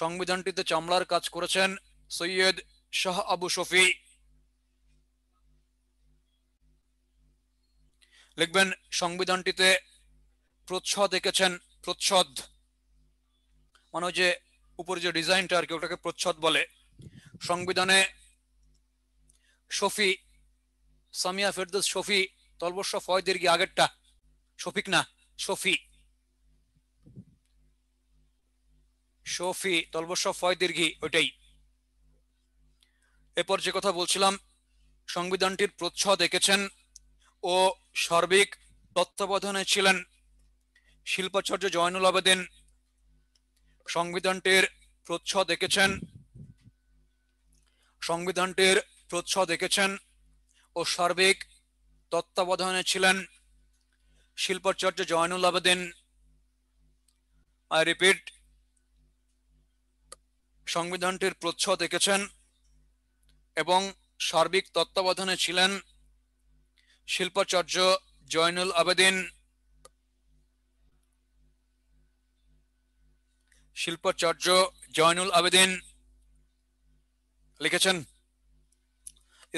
সংবিধানটিতে চামলার কাজ করেছেন সৈয়দ শাহ আবু শফি লিখবেন সংবিধানটিতে প্রচ্ছদ এঁকেছেন প্রচ্ছদ মানে যে উপরে যে ডিজাইনটা আর কি ওটাকে প্রচ্ছদ বলে সংবিধানে শফি সামিয়া ফেরদৌস শফি তলবর্ষ ফয় দীর্ঘ আগেরটা শফিক না শফি শফি তলবর্ষ ফয় দীর্ঘি ওইটাই এরপর যে কথা বলছিলাম সংবিধানটির প্রচ্ছদ এঁকেছেন ও সার্বিক তত্ত্বাবধানে ছিলেন শিল্পাচার্য জয়নুল আবেদিন সংবিধানটির প্রচ্ছদ এঁকেছেন সংবিধানটির প্রচ্ছ দেখেছেন ও সার্বিক তত্ত্বাবধানে ছিলেন শিল্পাচার্য জয়নুল আবেদিন আই রিপিট সংবিধানটির প্রচ্ছ দেখেছেন এবং সার্বিক তত্ত্বাবধানে ছিলেন শিল্পাচার্য জয়নুল আবেদিন শিল্পাচার্য জয়নুল আবেদিন লিখেছেন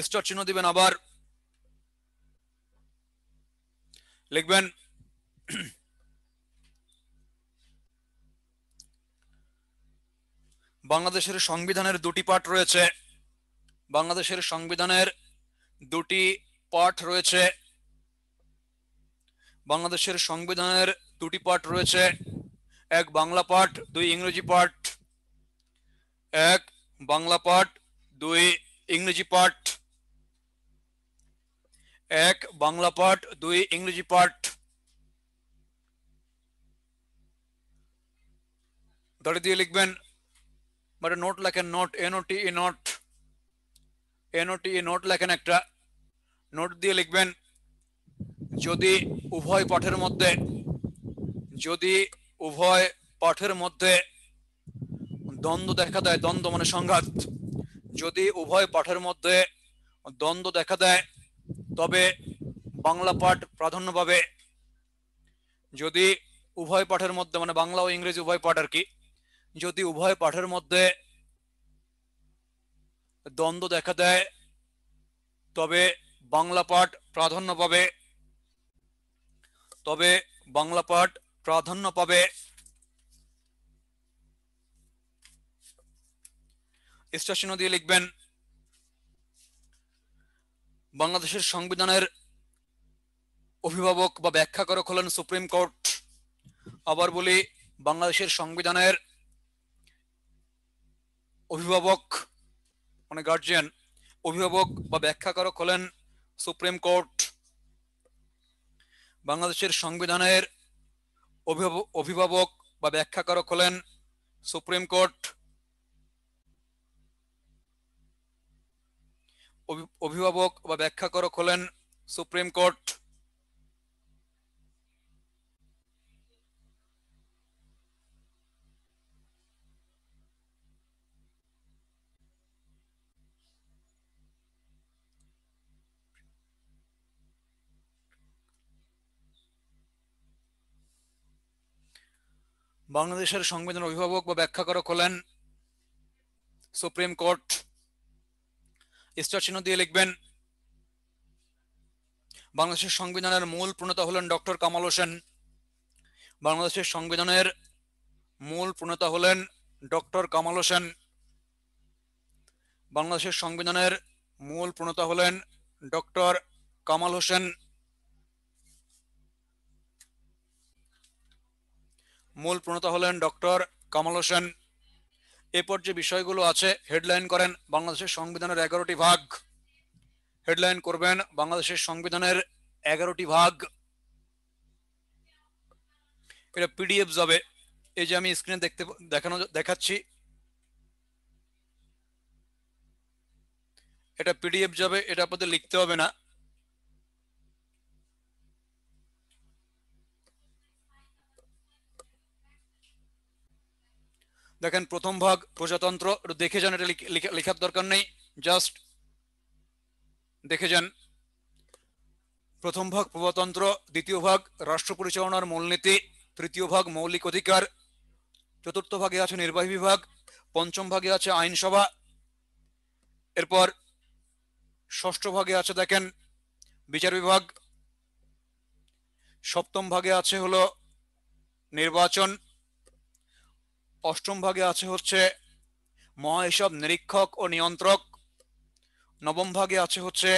স্টার চিহ্ন দিবেন আবার লিখবেন বাংলাদেশের সংবিধানের দুটি পাঠ রয়েছে বাংলাদেশের সংবিধানের দুটি পাঠ রয়েছে বাংলাদেশের সংবিধানের দুটি পাঠ রয়েছে এক বাংলা পাঠ দুই ইংরেজি পাঠ এক বাংলা পাঠ দুই ইংরেজি পাঠ এক বাংলা পাঠ দুই ইংরেজি পাঠ দড়ি দিয়ে লিখবেন বাট মানে নোট লেখেন note N O T E note N O T E note লেখেন একটা নোট দিয়ে লিখবেন যদি উভয় পাঠের মধ্যে যদি উভয় পাঠের মধ্যে দ্বন্দ্ব দেখা দেয় দ্বন্দ্ব মানে সংঘাত যদি উভয় পাঠের মধ্যে দ্বন্দ্ব দেখা দেয় তবে বাংলা পাঠ প্রাধান্য পাবে যদি উভয় পাঠের মধ্যে মানে বাংলা ও ইংরেজি উভয় পাঠ আর কি যদি উভয় পাঠের মধ্যে দ্বন্দ্ব দেখা দেয় তবে বাংলা পাঠ প্রাধান্য পাবে তবে বাংলা পাঠ প্রাধান্য পাবে স্টার দিয়ে লিখবেন বাংলাদেশের সংবিধানের অভিভাবক বা ব্যাখ্যা করক হলেন সুপ্রিম কোর্ট আবার বলি বাংলাদেশের সংবিধানের অভিভাবক মানে গার্জিয়ান অভিভাবক বা ব্যাখ্যাকারক হলেন সুপ্রিম কোর্ট বাংলাদেশের সংবিধানের অভিভাবক বা ব্যাখ্যাকারক হলেন সুপ্রিম কোর্ট অভিভাবক বা ব্যাখ্যা করক হলেন সুপ্রিম কোর্ট বাংলাদেশের সংবিধান অভিভাবক বা ব্যাখ্যা করক হলেন সুপ্রিম কোর্ট স্টার চিহ্ন দিয়ে লিখবেন বাংলাদেশের সংবিধানের মূল প্রণেতা হলেন ডক্টর কামাল হোসেন বাংলাদেশের সংবিধানের মূল প্রণেতা হলেন ডক্টর কামাল হোসেন বাংলাদেশের সংবিধানের মূল প্রণেতা হলেন ডক্টর কামাল হোসেন মূল প্রণেতা হলেন ডক্টর কামাল হোসেন এরপর যে বিষয়গুলো আছে হেডলাইন করেন বাংলাদেশের সংবিধানের এগারোটি ভাগ হেডলাইন করবেন বাংলাদেশের সংবিধানের এগারোটি ভাগ এটা পিডিএফ যাবে এই যে আমি স্ক্রিনে দেখতে দেখানো দেখাচ্ছি এটা পিডিএফ যাবে এটা আপনাদের লিখতে হবে না দেখেন প্রথম ভাগ প্রজাতন্ত্র দেখে যান এটা লেখার দরকার নেই জাস্ট দেখে যান প্রথম ভাগ প্রজাতন্ত্র দ্বিতীয় ভাগ রাষ্ট্র পরিচালনার মূলনীতি তৃতীয় ভাগ মৌলিক অধিকার চতুর্থ ভাগে আছে নির্বাহী বিভাগ পঞ্চম ভাগে আছে আইনসভা এরপর ষষ্ঠ ভাগে আছে দেখেন বিচার বিভাগ সপ্তম ভাগে আছে হলো নির্বাচন অষ্টম ভাগে আছে হচ্ছে মহাসব নিরীক্ষক ও নিয়ন্ত্রক নবম ভাগে আছে হচ্ছে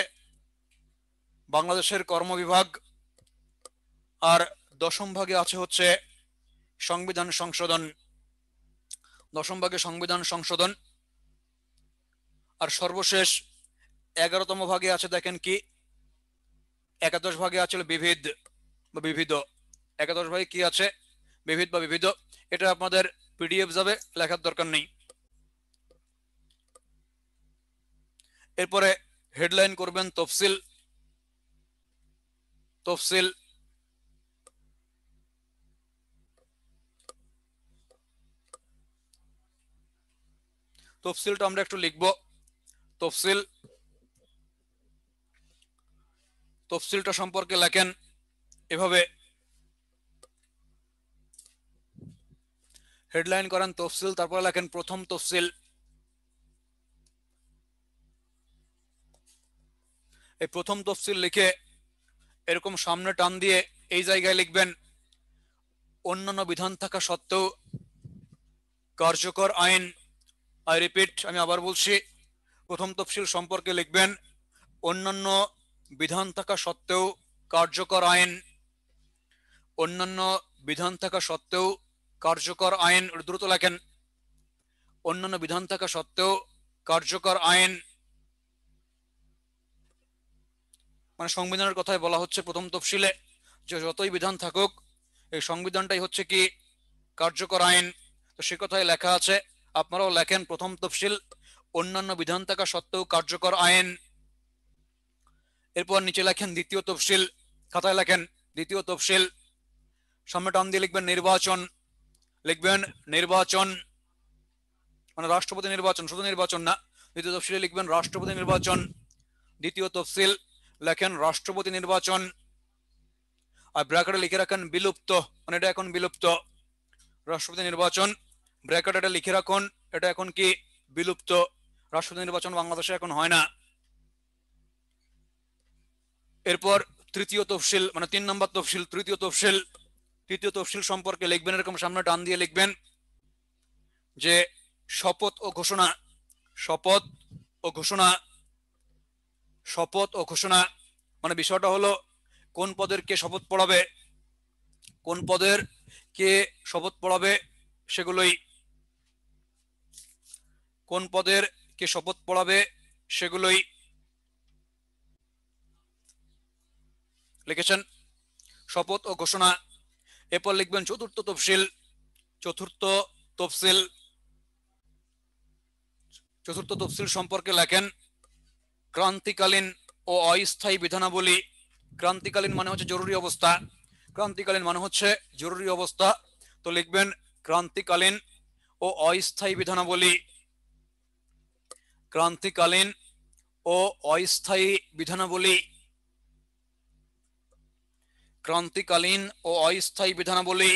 বাংলাদেশের কর্মবিভাগ আর দশম ভাগে আছে হচ্ছে সংবিধান সংশোধন দশম ভাগে সংবিধান সংশোধন আর সর্বশেষ এগারোতম ভাগে আছে দেখেন কি একাদশ ভাগে আছে বিবিধ বা বিবিধ একাদশ ভাগে কি আছে বিবিধ বা বিবিধ এটা আপনাদের পিডিএফ যাবে লেখার দরকার নেই এরপরে হেডলাইন করবেন তফসিল তফসিল তফসিলটা আমরা একটু লিখব তফসিল তফসিলটা সম্পর্কে লেখেন এভাবে হেডলাইন করেন তফসিল তারপরে লেখেন প্রথম তফসিল এই প্রথম তফসিল লিখে এরকম সামনে টান দিয়ে এই জায়গায় লিখবেন অন্যান্য বিধান থাকা সত্ত্বেও কার্যকর আইন আই রিপিট আমি আবার বলছি প্রথম তফসিল সম্পর্কে লিখবেন অন্যান্য বিধান থাকা সত্ত্বেও কার্যকর আইন অন্যান্য বিধান থাকা সত্ত্বেও কার্যকর আইন দ্রুত লেখেন অন্যান্য বিধান থাকা সত্ত্বেও কার্যকর আইন মানে সংবিধানের কথাই বলা হচ্ছে প্রথম তফসিলে যে যতই বিধান থাকুক এই সংবিধানটাই হচ্ছে কি কার্যকর আইন তো সে কথায় লেখা আছে আপনারাও লেখেন প্রথম তফসিল অন্যান্য বিধান থাকা সত্ত্বেও কার্যকর আইন এরপর নিচে লেখেন দ্বিতীয় তফসিল খাতায় লেখেন দ্বিতীয় তফসিল সামনে টান দিয়ে লিখবেন নির্বাচন লিখবেন নির্বাচন মানে রাষ্ট্রপতি নির্বাচন শুধু নির্বাচন না দ্বিতীয় তফসিলে লিখবেন রাষ্ট্রপতি নির্বাচন দ্বিতীয় তফসিল লেখেন রাষ্ট্রপতি নির্বাচন আর ব্র্যাকেটে লিখে রাখেন বিলুপ্ত মানে এটা এখন বিলুপ্ত রাষ্ট্রপতি নির্বাচন ব্র্যাকেট এটা লিখে রাখুন এটা এখন কি বিলুপ্ত রাষ্ট্রপতি নির্বাচন বাংলাদেশে এখন হয় না এরপর তৃতীয় তফসিল মানে তিন নম্বর তফসিল তৃতীয় তফসিল তৃতীয় তফসিল সম্পর্কে লিখবেন এরকম সামনে টান দিয়ে লিখবেন যে শপথ ও ঘোষণা শপথ ও ঘোষণা শপথ ও ঘোষণা মানে বিষয়টা হলো কোন পদের কে শপথ পড়াবে কোন পদের কে শপথ পড়াবে সেগুলোই কোন পদের কে শপথ পড়াবে সেগুলোই লিখেছেন শপথ ও ঘোষণা এরপর লিখবেন চতুর্থ তফসিল চতুর্থ তফসিল চতুর্থ তফসিল সম্পর্কে লেখেন ক্রান্তিকালীন ও অস্থায়ী বিধানাবলী ক্রান্তিকালীন মানে হচ্ছে জরুরি অবস্থা ক্রান্তিকালীন মানে হচ্ছে জরুরি অবস্থা তো লিখবেন ক্রান্তিকালীন ও অস্থায়ী বিধানাবলী ক্রান্তিকালীন ও অস্থায়ী বিধানাবলী ক্রান্তিকালীন ও অস্থায়ী বিধানাবলী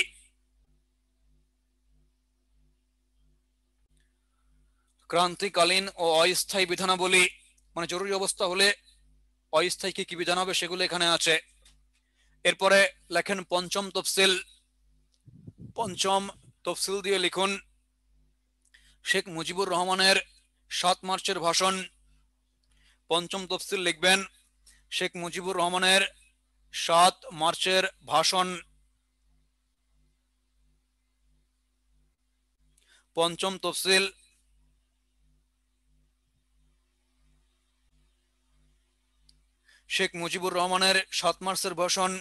ক্রান্তিকালীন ও অস্থায়ী বিধানাবলী মানে জরুরি অবস্থা হলে অস্থায়ী কি কি বিধান হবে সেগুলো এখানে আছে এরপরে লেখেন পঞ্চম তফসিল পঞ্চম তফসিল দিয়ে লিখুন শেখ মুজিবুর রহমানের সাত মার্চের ভাষণ পঞ্চম তফসিল লিখবেন শেখ মুজিবুর রহমানের সাত মার্চের ভাষণ পঞ্চম তফসিল শেখ মুজিবুর রহমানের সাত মার্চের ভাষণ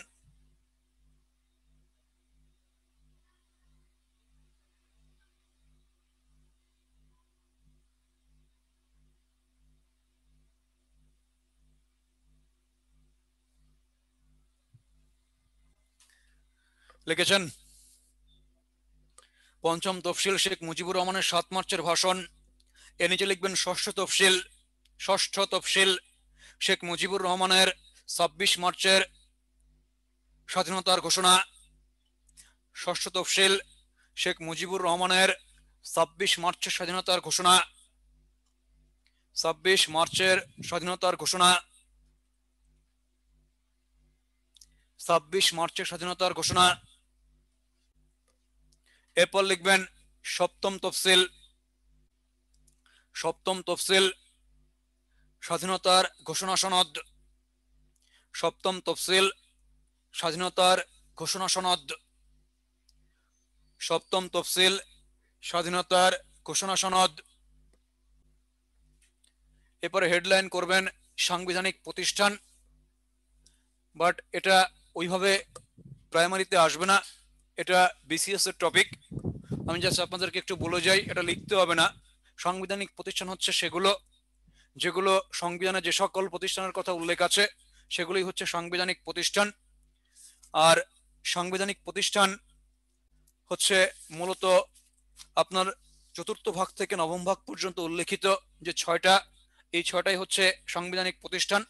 লিখেছেন পঞ্চম তফসিল শেখ মুজিবুর রহমানের সাত মার্চের ভাষণ এ নিচে লিখবেন ষষ্ঠ তফসিল ষষ্ঠ তফসিল শেখ মুজিবুর রহমানের ছাব্বিশ মার্চের স্বাধীনতার ঘোষণা ষষ্ঠ তফসিল শেখ মুজিবুর রহমানের ছাব্বিশ মার্চের স্বাধীনতার ঘোষণা ছাব্বিশ মার্চের স্বাধীনতার ঘোষণা ছাব্বিশ মার্চের স্বাধীনতার ঘোষণা এরপর লিখবেন সপ্তম তফসিল সপ্তম তফসিল স্বাধীনতার ঘোষণা সনদ সপ্তম তফসিল স্বাধীনতার ঘোষণা সনদ সপ্তম তফসিল স্বাধীনতার ঘোষণা সনদ এরপরে হেডলাইন করবেন সাংবিধানিক প্রতিষ্ঠান বাট এটা ওইভাবে প্রাইমারিতে আসবে না এটা বিসিএস এর টপিক আমি জাস্ট আপনাদেরকে একটু বলে যাই এটা লিখতে হবে না সাংবিধানিক প্রতিষ্ঠান হচ্ছে সেগুলো যেগুলো সংবিধানে যে সকল প্রতিষ্ঠানের কথা উল্লেখ আছে সেগুলোই হচ্ছে সাংবিধানিক প্রতিষ্ঠান আর সাংবিধানিক প্রতিষ্ঠান হচ্ছে মূলত আপনার চতুর্থ ভাগ থেকে নবম ভাগ পর্যন্ত উল্লেখিত যে ছয়টা এই ছয়টাই হচ্ছে সাংবিধানিক প্রতিষ্ঠান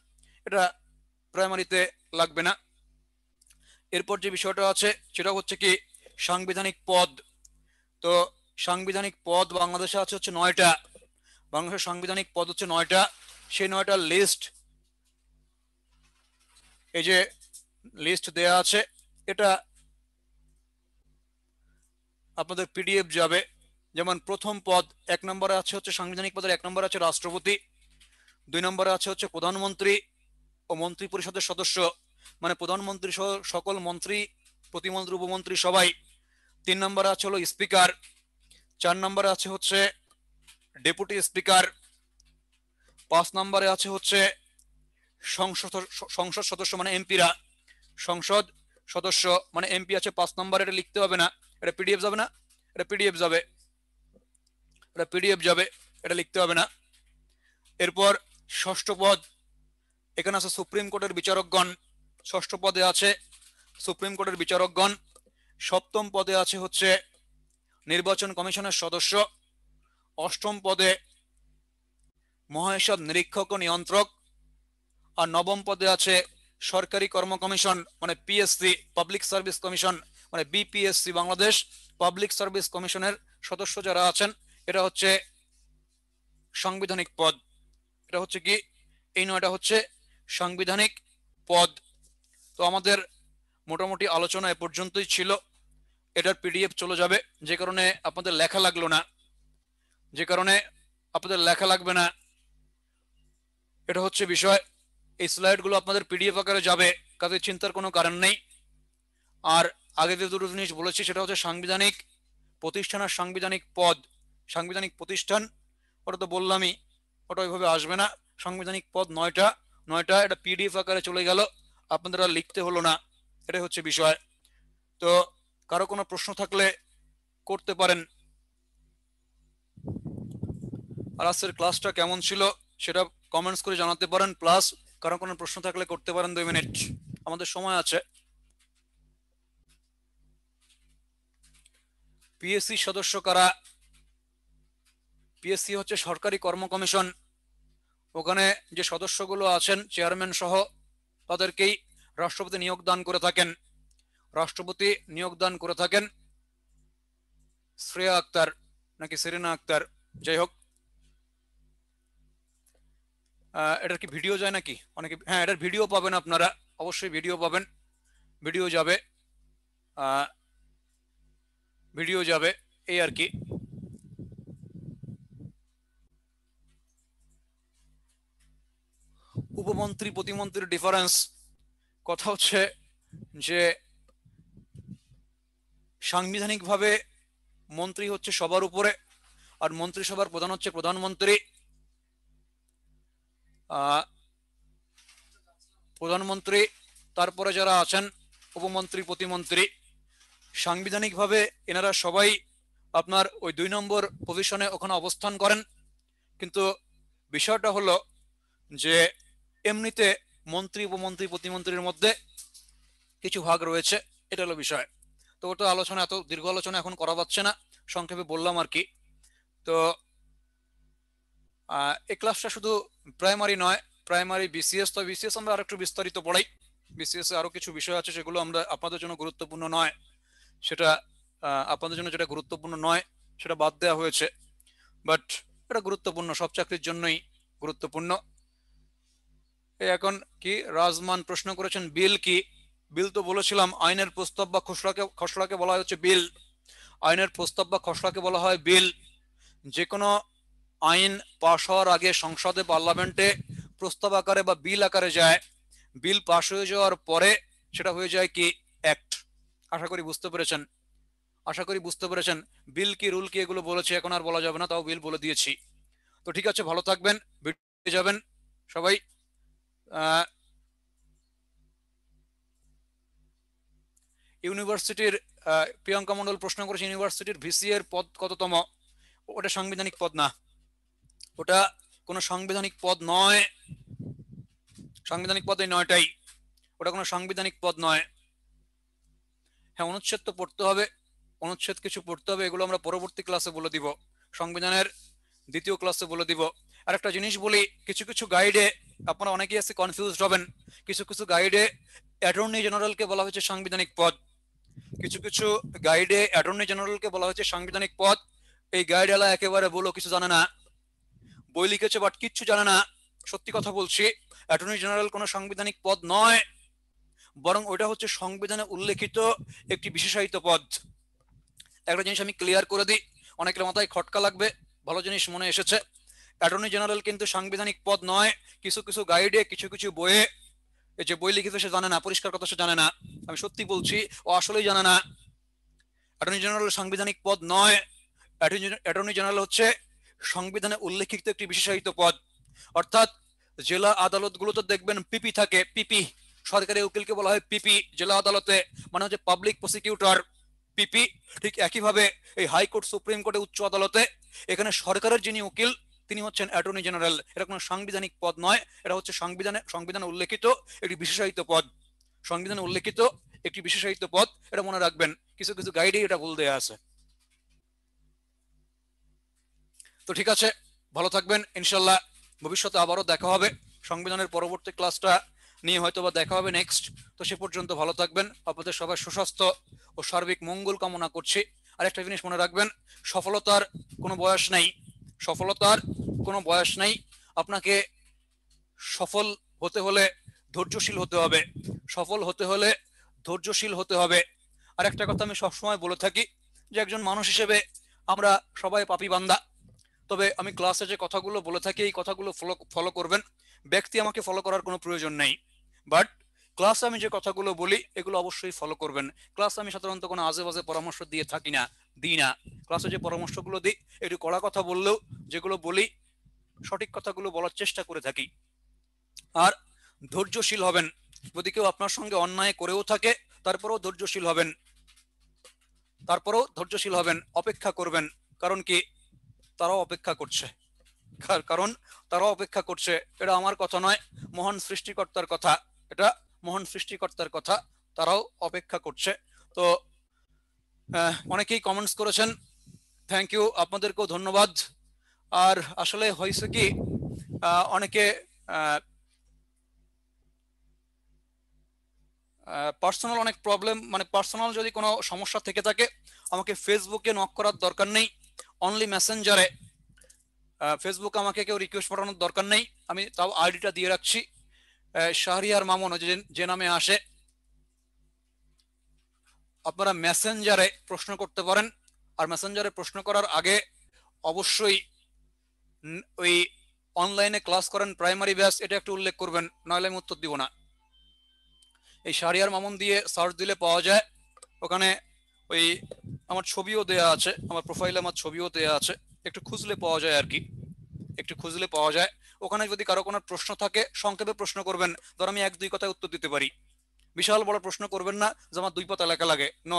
এটা প্রাইমারিতে লাগবে না এরপর যে বিষয়টা আছে সেটা হচ্ছে কি সাংবিধানিক পদ তো সাংবিধানিক পদ বাংলাদেশে আছে হচ্ছে নয়টা বাংলাদেশের সাংবিধানিক পদ হচ্ছে নয়টা সেই নয়টার লিস্ট এই যে লিস্ট দেয়া আছে এটা আপনাদের পিডিএফ যাবে যেমন প্রথম পদ এক নম্বরে আছে হচ্ছে সাংবিধানিক পদের এক নম্বরে আছে রাষ্ট্রপতি দুই নম্বরে আছে হচ্ছে প্রধানমন্ত্রী ও মন্ত্রী পরিষদের সদস্য মানে প্রধানমন্ত্রী সহ সকল মন্ত্রী প্রতিমন্ত্রী উপমন্ত্রী সবাই তিন নম্বরে আছে হলো স্পিকার চার নম্বরে আছে হচ্ছে ডেপুটি স্পিকার পাঁচ নম্বরে আছে হচ্ছে সংসদ সংসদ সদস্য মানে এমপিরা সংসদ সদস্য মানে এমপি আছে পাঁচ নম্বরে এটা লিখতে হবে না এটা পিডিএফ যাবে না এটা পিডিএফ যাবে এটা পিডিএফ যাবে এটা লিখতে হবে না এরপর ষষ্ঠ পদ এখানে আছে সুপ্রিম কোর্টের বিচারকগণ ষষ্ঠ পদে আছে সুপ্রিম কোর্টের বিচারকগণ সপ্তম পদে আছে হচ্ছে নির্বাচন কমিশনের সদস্য অষ্টম পদে মহাসব নিরীক্ষক ও নিয়ন্ত্রক আর নবম পদে আছে সরকারি কর্ম কমিশন মানে পিএসসি পাবলিক সার্ভিস কমিশন মানে বিপিএসসি বাংলাদেশ পাবলিক সার্ভিস কমিশনের সদস্য যারা আছেন এটা হচ্ছে সাংবিধানিক পদ এটা হচ্ছে কি এই নয়টা হচ্ছে সাংবিধানিক পদ তো আমাদের মোটামুটি আলোচনা এ পর্যন্তই ছিল এটার পিডিএফ চলে যাবে যে কারণে আপনাদের লেখা লাগলো না যে কারণে আপনাদের লেখা লাগবে না এটা হচ্ছে বিষয় এই স্লাইডগুলো আপনাদের পিডিএফ আকারে যাবে কাজে চিন্তার কোনো কারণ নেই আর আগে যে দুটো জিনিস বলেছি সেটা হচ্ছে সাংবিধানিক প্রতিষ্ঠান আর সাংবিধানিক পদ সাংবিধানিক প্রতিষ্ঠান ওটা তো বললামই ওটা ওইভাবে আসবে না সাংবিধানিক পদ নয়টা নয়টা এটা পিডিএফ আকারে চলে গেল আপনাদের আর লিখতে হলো না এটাই হচ্ছে বিষয় তো কারো কোনো প্রশ্ন থাকলে করতে পারেন আর আজকের ক্লাসটা কেমন ছিল সেটা কমেন্টস করে জানাতে পারেন প্লাস কারো কোনো প্রশ্ন থাকলে করতে পারেন দুই মিনিট আমাদের সময় আছে পিএসসি সদস্য কারা পিএসসি হচ্ছে সরকারি কর্ম কমিশন ওখানে যে সদস্যগুলো আছেন চেয়ারম্যান সহ তাদেরকেই রাষ্ট্রপতি নিয়োগ দান করে থাকেন রাষ্ট্রপতি নিয়োগ দান করে থাকেন শ্রেয়া আক্তার নাকি সেরিনা আক্তার যাই হোক এটার কি ভিডিও যায় নাকি অনেকে হ্যাঁ এটার ভিডিও পাবেন আপনারা অবশ্যই ভিডিও পাবেন ভিডিও যাবে ভিডিও যাবে এই আর কি উপমন্ত্রী প্রতিমন্ত্রীর ডিফারেন্স কথা হচ্ছে যে সাংবিধানিকভাবে মন্ত্রী হচ্ছে সবার উপরে আর মন্ত্রিসভার প্রধান হচ্ছে প্রধানমন্ত্রী প্রধানমন্ত্রী তারপরে যারা আছেন উপমন্ত্রী প্রতিমন্ত্রী সাংবিধানিকভাবে এনারা সবাই আপনার ওই দুই নম্বর পজিশনে ওখানে অবস্থান করেন কিন্তু বিষয়টা হলো যে এমনিতে মন্ত্রী উপমন্ত্রী প্রতিমন্ত্রীর মধ্যে কিছু ভাগ রয়েছে এটা হলো বিষয় তো ওটা আলোচনা এত দীর্ঘ আলোচনা এখন করা যাচ্ছে না সংক্ষেপে বললাম আর কি তো এই ক্লাসটা শুধু প্রাইমারি নয় প্রাইমারি বিসিএস তো বিসিএস আমরা আরেকটু বিস্তারিত পড়াই বিসিএস আরো কিছু বিষয় আছে সেগুলো আমরা আপনাদের জন্য গুরুত্বপূর্ণ নয় সেটা আপনাদের জন্য যেটা গুরুত্বপূর্ণ নয় সেটা বাদ দেওয়া হয়েছে বাট এটা গুরুত্বপূর্ণ সব চাকরির জন্যই গুরুত্বপূর্ণ এখন কি রাজমান প্রশ্ন করেছেন বিল কি বিল তো বলেছিলাম আইনের প্রস্তাব বা খসড়াকে খসড়াকে বলা হচ্ছে বিল আইনের প্রস্তাব বা খসড়াকে বলা হয় বিল যে কোনো আইন পাশ হওয়ার আগে সংসদে পার্লামেন্টে প্রস্তাব আকারে বা বিল আকারে যায় বিল পাশ হয়ে যাওয়ার পরে সেটা হয়ে যায় কি অ্যাক্ট আশা করি বুঝতে পেরেছেন আশা করি বুঝতে পেরেছেন বিল কি রুল কি এগুলো বলেছে এখন আর বলা যাবে না তাও বিল বলে দিয়েছি তো ঠিক আছে ভালো থাকবেন যাবেন সবাই ইউনিভার্সিটির প্রিয়াঙ্কা মন্ডল প্রশ্ন করেছে ইউনিভার্সিটির ভিসি এর পদ কততম ওটা সাংবিধানিক পদ না ওটা কোনো সাংবিধানিক পদ নয় সাংবিধানিক পদ এই নয়টাই ওটা কোনো সাংবিধানিক পদ নয় হ্যাঁ অনুচ্ছেদ তো পড়তে হবে অনুচ্ছেদ কিছু পড়তে হবে এগুলো আমরা পরবর্তী ক্লাসে বলে দিব সংবিধানের দ্বিতীয় ক্লাসে বলে দিব আর একটা জিনিস বলি কিছু কিছু গাইডে আপনারা অনেকেই আছে কনফিউজড হবেন কিছু কিছু গাইডে অ্যাটর্নি জেনারেলকে বলা হয়েছে সাংবিধানিক পদ কিছু কিছু গাইডে অ্যাটর্নি জেনারেলকে বলা হয়েছে সাংবিধানিক পদ এই গাইড এলা একেবারে বলো কিছু জানে না বই লিখেছে বাট কিচ্ছু জানে না সত্যি কথা বলছি অ্যাটর্নি জেনারেল কোনো সাংবিধানিক পদ নয় বরং ওটা হচ্ছে সংবিধানে উল্লেখিত একটি বিশেষায়িত পদ একটা জিনিস আমি ক্লিয়ার করে দিই অনেকের মাথায় খটকা লাগবে ভালো জিনিস মনে এসেছে অ্যাটর্নি জেনারেল কিন্তু সাংবিধানিক পদ নয় কিছু কিছু গাইডে কিছু কিছু বইয়ে যে বই লিখিত সে জানে না পরিষ্কার কথা সে জানে না আমি সত্যি বলছি ও আসলেই জানে না অ্যাটর্নি জেনারেল সাংবিধানিক পদ নয় অ্যাটর্নি জেনারেল হচ্ছে সংবিধানে উল্লেখিত একটি বিশেষায়িত পদ অর্থাৎ জেলা আদালতগুলোতে দেখবেন পিপি থাকে পিপি সরকারি উকিলকে বলা হয় পিপি জেলা আদালতে মানে হচ্ছে পাবলিক প্রসিকিউটর পিপি ঠিক একইভাবে এই হাইকোর্ট সুপ্রিম কোর্টে উচ্চ আদালতে এখানে সরকারের যিনি উকিল তিনি হচ্ছেন অ্যাটর্নি জেনারেল এটা কোনো সাংবিধানিক পদ নয় এটা হচ্ছে সংবিধানে সংবিধানে উল্লেখিত একটি বিশেষায়িত পদ সংবিধানে উল্লেখিত একটি বিশেষায়িত পদ এটা মনে রাখবেন কিছু কিছু গাইডে এটা ভুল দেওয়া আছে তো ঠিক আছে ভালো থাকবেন ইনশাল্লাহ ভবিষ্যতে আবারও দেখা হবে সংবিধানের পরবর্তী ক্লাসটা নিয়ে হয়তো বা দেখা হবে নেক্সট তো সে পর্যন্ত ভালো থাকবেন আপনাদের সবাই সুস্বাস্থ্য ও সার্বিক মঙ্গল কামনা করছি আর একটা জিনিস মনে রাখবেন সফলতার কোনো বয়স নেই সফলতার কোনো বয়স নেই আপনাকে সফল হতে হলে ধৈর্যশীল হতে হবে সফল হতে হলে ধৈর্যশীল হতে হবে আর একটা কথা আমি সবসময় বলে থাকি যে একজন মানুষ হিসেবে আমরা সবাই পাপি বান্দা তবে আমি ক্লাসে যে কথাগুলো বলে থাকি এই কথাগুলো ফলো ফলো করবেন ব্যক্তি আমাকে ফলো করার কোনো প্রয়োজন নেই বাট ক্লাসে আমি যে কথাগুলো বলি এগুলো অবশ্যই ফলো করবেন ক্লাসে আমি সাধারণত কোনো আজে বাজে পরামর্শ দিয়ে থাকি না দিই না ক্লাসে যে পরামর্শগুলো দিই একটু কড়া কথা বললেও যেগুলো বলি সঠিক কথাগুলো বলার চেষ্টা করে থাকি আর ধৈর্যশীল হবেন যদি কেউ আপনার সঙ্গে অন্যায় করেও থাকে তারপরেও ধৈর্যশীল হবেন তারপরেও ধৈর্যশীল হবেন অপেক্ষা করবেন কারণ কি তারাও অপেক্ষা করছে কারণ তারাও অপেক্ষা করছে এটা আমার কথা নয় মহান সৃষ্টিকর্তার কথা এটা মহান সৃষ্টিকর্তার কথা তারাও অপেক্ষা করছে তো অনেকেই কমেন্টস করেছেন থ্যাংক ইউ আপনাদেরকেও ধন্যবাদ আর আসলে হয়েছে কি অনেকে পার্সোনাল অনেক প্রবলেম মানে পার্সোনাল যদি কোনো সমস্যা থেকে থাকে আমাকে ফেসবুকে নক করার দরকার নেই অনলি মেসেঞ্জারে ফেসবুক আমাকে কেউ রিকোয়েস্ট পাঠানোর দরকার নেই আমি তাও আইডিটা দিয়ে রাখছি শাহরিয়ার মামুন যে নামে আসে আপনারা মেসেঞ্জারে প্রশ্ন করতে পারেন আর মেসেঞ্জারে প্রশ্ন করার আগে অবশ্যই ওই অনলাইনে ক্লাস করেন প্রাইমারি ব্যাস এটা একটু উল্লেখ করবেন নইলে আমি উত্তর দিব না এই শাহরিয়ার মামুন দিয়ে সার্চ দিলে পাওয়া যায় ওখানে ওই আমার ছবিও দেয়া আছে আমার প্রোফাইলে আমার ছবিও দেয়া আছে একটু খুঁজলে পাওয়া যায় আর কি একটু খুঁজলে পাওয়া যায় ওখানে যদি কারো কোনো প্রশ্ন থাকে সংক্ষেপে প্রশ্ন করবেন ধর আমি এক দুই কথায় উত্তর দিতে পারি বিশাল বড় প্রশ্ন করবেন না যে আমার দুই পাতা লেখা লাগে ন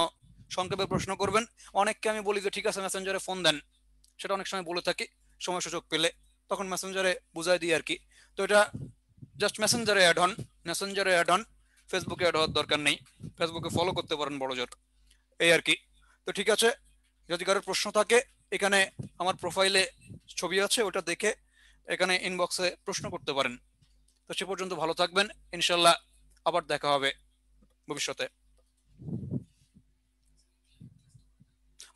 সংক্ষেপে প্রশ্ন করবেন অনেককে আমি বলি যে ঠিক আছে মেসেঞ্জারে ফোন দেন সেটা অনেক সময় বলে থাকি সময় সুযোগ পেলে তখন মেসেঞ্জারে বুঝাই দিই আর কি তো এটা জাস্ট মেসেঞ্জারে অ্যাড হন মেসেঞ্জারে অ্যাড হন ফেসবুকে অ্যাড হওয়ার দরকার নেই ফেসবুকে ফলো করতে পারেন বড় জোর এই আর কি তো ঠিক আছে যদি কারোর প্রশ্ন থাকে এখানে আমার প্রোফাইলে ছবি আছে ওটা দেখে এখানে ইনবক্সে প্রশ্ন করতে পারেন তো সে পর্যন্ত ভালো থাকবেন ইনশাল্লাহ আবার দেখা হবে ভবিষ্যতে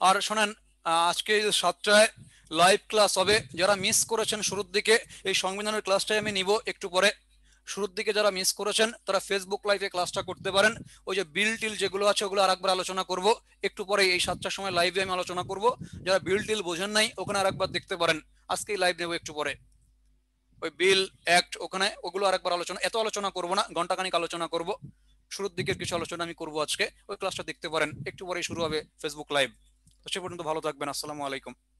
আর শোনেন আজকে সাতটায় লাইভ ক্লাস হবে যারা মিস করেছেন শুরুর দিকে এই সংবিধানের ক্লাসটাই আমি নিব একটু পরে শুরুর দিকে যারা মিস করেছেন তারা ফেসবুক লাইভে ক্লাসটা করতে পারেন ওই যে বিল টিল যেগুলো আছে ওগুলো আরেকবার আলোচনা করব একটু পরে এই সাতটার সময় লাইভে আমি আলোচনা করব যারা বিল টিল বোঝেন নাই ওখানে আরেকবার দেখতে পারেন আজকেই লাইভ নেব একটু পরে ওই বিল অ্যাক্ট ওখানে ওগুলো আরেকবার আলোচনা এত আলোচনা করব না ঘন্টাখানিক আলোচনা করব শুরুর দিকের কিছু আলোচনা আমি করব আজকে ওই ক্লাসটা দেখতে পারেন একটু পরেই শুরু হবে ফেসবুক লাইভ তো সে পর্যন্ত ভালো থাকবেন আসসালামু আলাইকুম